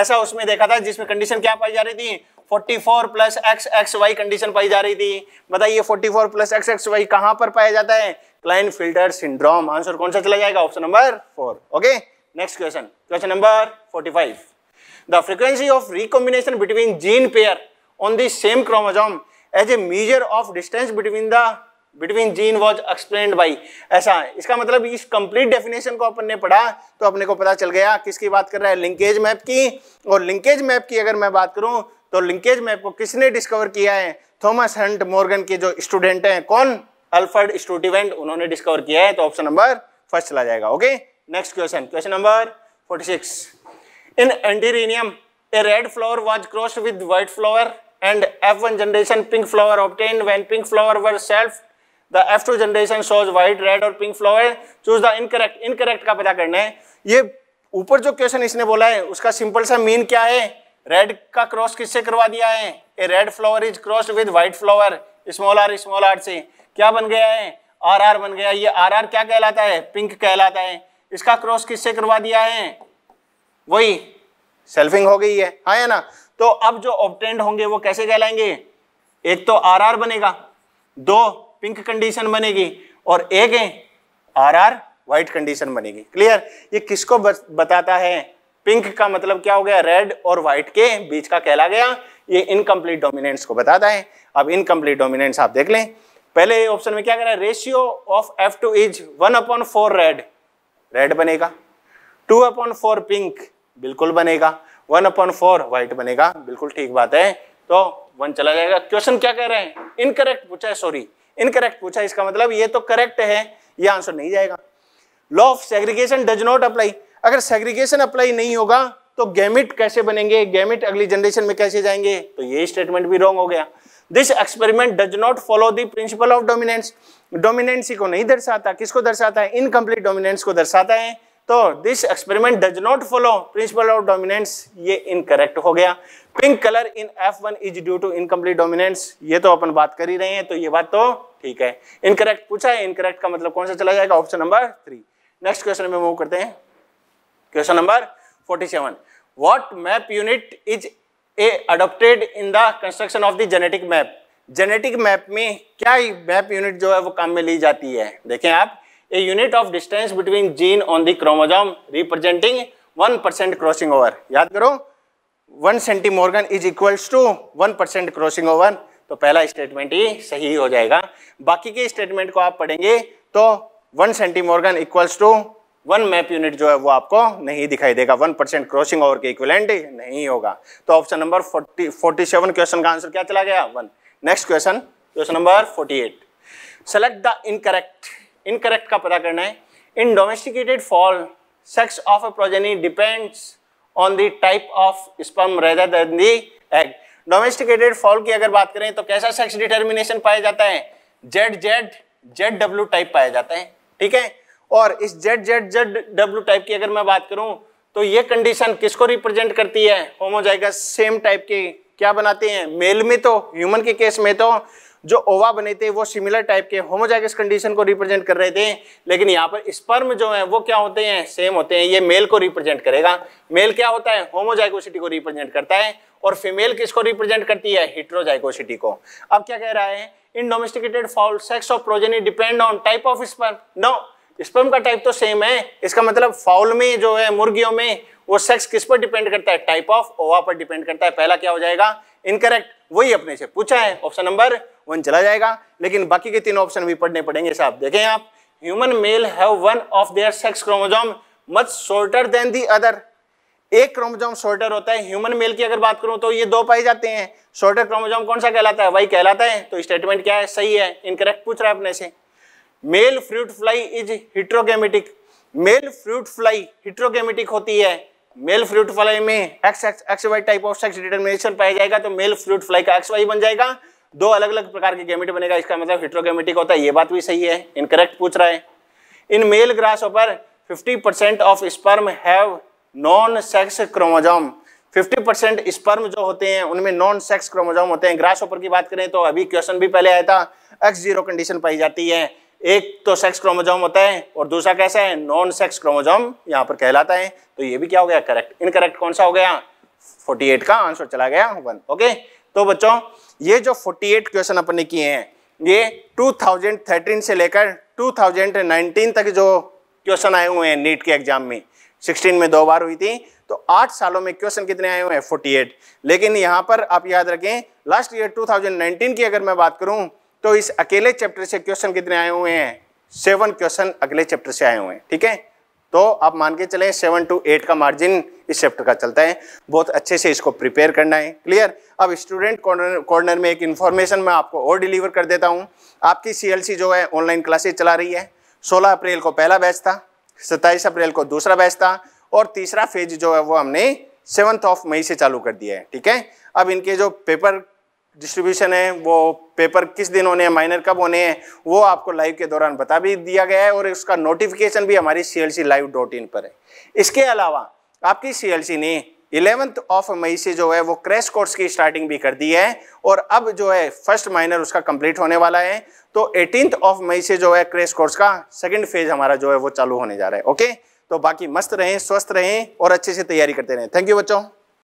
ऐसा उसमें देखा था जिसमें कंडीशन क्या पाई जा रही थी 44 four plus X X Y condition पाई जा रही थी बताइए 44 four plus X X Y कहां पर पाया जाता है क्लाइन फिल्टर सिंड्रोम आंसर कौन सा चला जाएगा option number four okay next question question number forty the frequency of recombination between gene pair on the same chromosome as a measure of distance between the between gene was explain by ऐसा है इसका मतलब इस complete definition को अपन ने पढ़ा तो अपने को पता चल गया किसकी बात कर रहा है लिंकेज मैप की और लिंकेज मैप की अगर मैं बात करूं तो लिंकेज मैप को किसने डिस्कवर किया है थॉमस हंट मॉर्गन के जो स्टूडेंट हैं कौन अल्फर्ड स्टूटिवेंट उन्होंने डिस्कवर किया है तो ऑप्शन नंबर फर्स्ट चला जाएगा okay next question question number forty in antirrhinum a red flower was crossed with white flower and F one generation pink flower obtain when pink flower were self The F2 generation shows white, red or pink flower. Choose the incorrect. Incorrect का पता करना है ये ऊपर जो question इसने बोला है उसका सिंपल सा मीन क्या है रेड का क्रॉस किससे करवा दिया है a red flower is cross with white flower small R small R से क्या बन गया है आर आर बन गया ये आर आर क्या कहलाता है पिंक कहलाता है इसका क्रॉस किससे करवा दिया है वही सेल्फिंग हो गई है हाँ है ना तो अब जो ऑप्टेंड होंगे वो कैसे कहलाएंगे एक तो आर आर बनेगा दो पिंक कंडीशन बनेगी और ए के आर आर व्हाइट कंडीशन बनेगी क्लियर ये किसको बताता है पिंक का मतलब क्या हो गया रेड और व्हाइट के बीच का कहला गया ये इनकम्प्लीट डोमिनेंट्स को बताता है अब इनकम्प्लीट डोमिनेंट्स आप देख लें पहले ऑप्शन में क्या कह रहा है ratio of F two is one upon four red red बनेगा टू अपॉन फोर पिंक बिल्कुल बनेगा वन अपॉन फोर व्हाइट बनेगा बिल्कुल ठीक बात है तो वन चला जाएगा क्वेश्चन क्या कह रहे हैं इनकरेक्ट पूछा है सॉरी इनकरेक्ट पूछा इसका मतलब ये तो करेक्ट है ये आंसर नहीं जाएगा law of segregation does not apply अगर सेग्रीगेशन अप्लाई नहीं होगा तो गैमिट कैसे बनेंगे गैमिट अगली जनरेशन में कैसे जाएंगे तो ये स्टेटमेंट भी रॉन्ग हो गया this experiment does not follow the principle of dominance dominancy को नहीं दर्शाता किसको दर्शाता है इनकम्प्लीट डोमिनेंस को दर्शाता है तो this experiment does not follow principle of dominance ये इनकरेक्ट हो गया pink colour in F one is due to incomplete dominance ये तो अपन बात कर ही रहे हैं तो ये बात तो ठीक है इनकरेक्ट पूछा है इनकरेक्ट का मतलब कौन सा चला जाएगा option number three next question में मूव करते हैं question number forty seven what map unit is a adopted in the construction of the genetic map genetic map में क्या मैप यूनिट जो है वो काम में ली जाती है देखें आप unit of distance between gene on the the representing one percent crossing over याद करो 1 centimorgan is equals to one percent crossing over तो पहला स्टेटमेंट ही सही हो जाएगा बाकी के स्टेटमेंट को आप पढ़ेंगे तो 1 centimorgan equals to one map unit जो है वो आपको नहीं दिखाई देगा वन परसेंट क्रॉसिंग ओवर के इक्विलेंट नहीं होगा तो option number forty forty seven question का आंसर क्या चला गया one next question question number forty eight select the incorrect incorrect का पता करना है in domesticated fowl sex of a progeny depends on the type of sperm rather than the egg domesticated fall की अगर बात करें तो कैसा सेक्स डिटर्मिनेशन पाया जाता है Z Z Z W type पाया जाता है ठीक है और इस Z Z Z W type की अगर मैं बात करूं तो ये कंडीशन किसको रिप्रेजेंट करती है होमोजाइगस सेम टाइप के क्या बनाते हैं मेल में तो ह्यूमन के केस में तो जो ओवा बने थे वो सिमिलर टाइप के होमोजाइगस कंडीशन को रिप्रेजेंट कर रहे थे लेकिन यहाँ पर स्पर्म जो है वो क्या होते हैं सेम होते हैं ये मेल को रिप्रेजेंट करेगा मेल क्या होता है होमोजाइगोसिटी को रिप्रेजेंट करता है और फीमेल किसको रिप्रेजेंट करती है हिट्रोजाइगोसिटी को अब क्या कह रहा है in domesticated fowl sex of progeny depend on type of sperm no sperm का टाइप तो सेम है इसका मतलब फाउल में जो है मुर्गियों में वो सेक्स किस पर डिपेंड करता है टाइप ऑफ ओवा पर डिपेंड करता है पहला क्या हो जाएगा इनकरेक्ट वही अपने से पूछा है ऑप्शन नंबर वन चला जाएगा लेकिन बाकी के तीन ऑप्शन भी पढ़ने पड़ेंगे साहब देखें आप human male have one of their sex chromosome much shorter than the other एक क्रोमोजोम शोर्टर होता है ह्यूमन मेल की अगर बात करूं तो ये दो पाए जाते हैं शोर्टर क्रोमोजोम कौन सा कहलाता है वही कहलाता है तो स्टेटमेंट क्या है सही है इनकरेक्ट पूछ रहा है अपने से male fruit fly is heterogametic male fruit fly heterogametic होती है मेल फ्रूट फ्लाई में X X X Y type of sex determination पाया जाएगा तो मेल फ्रूट फ्लाई का एक्स वाई बन जाएगा दो अलग अलग प्रकार के गेमेट बनेगा इसका मतलब हिट्रोगेमेटिक होता है ये बात भी सही है इनकरेक्ट पूछ रहा है in male grasshopper fifty percent of sperm have non sex chromosome 50 percent sperm जो होते हैं उनमें नॉन सेक्स क्रोमोजोम होते हैं ग्रास ऊपर की बात करें तो अभी क्वेश्चन भी पहले आया था एक्स जीरो कंडीशन पाई जाती है एक तो सेक्स क्रोमोजोम होता है और दूसरा कैसा है नॉन सेक्स क्रोमोजोम यहाँ पर कहलाता है तो ये भी क्या हो गया करेक्ट इनकरेक्ट कौन सा हो गया 48 का आंसर चला गया वन ओके तो बच्चों ये जो 48 क्वेश्चन अपन ने किए हैं ये 2013 से लेकर 2019 तक जो क्वेश्चन आए हुए हैं नीट के एग्जाम में सिक्सटीन में दो बार हुई थी तो आठ सालों में क्वेश्चन कितने आए हुए हैं 48 लेकिन यहाँ पर आप याद रखें लास्ट ईयर 2019 की अगर मैं बात करूँ तो इस अकेले चैप्टर से क्वेश्चन कितने आए हुए हैं सेवन क्वेश्चन अगले चैप्टर से आए हुए हैं ठीक है तो आप मान के चले सेवन टू एट का मार्जिन इस चैप्टर का चलता है बहुत अच्छे से इसको प्रिपेयर करना है क्लियर अब स्टूडेंट कॉर्नर में एक इन्फॉर्मेशन मैं आपको और डिलीवर कर देता हूँ आपकी सी जो है ऑनलाइन क्लासेज चला रही है सोलह अप्रैल को पहला बैच था सत्ताईस अप्रैल को दूसरा बैच था और तीसरा फेज जो है वो हमने सेवन्थ ऑफ मई से चालू कर दिया है ठीक है अब इनके जो पेपर डिस्ट्रीब्यूशन है वो पेपर किस दिन होने हैं माइनर कब होने हैं वो आपको लाइव के दौरान बता भी दिया गया है और इसका नोटिफिकेशन भी हमारी C L C live dot in पर है इसके अलावा आपकी सी एल सी ने इलेवंथ ऑफ मई से जो है वो क्रैश कोर्स की स्टार्टिंग भी कर दी है और अब जो है फर्स्ट माइनर उसका कंप्लीट होने वाला है तो एटीनथ ऑफ मई से जो है क्रैश कोर्स का सेकंड फेज हमारा जो है वो चालू होने जा रहा है ओके तो बाकी मस्त रहें स्वस्थ रहें और अच्छे से तैयारी करते रहें थैंक यू बच्चों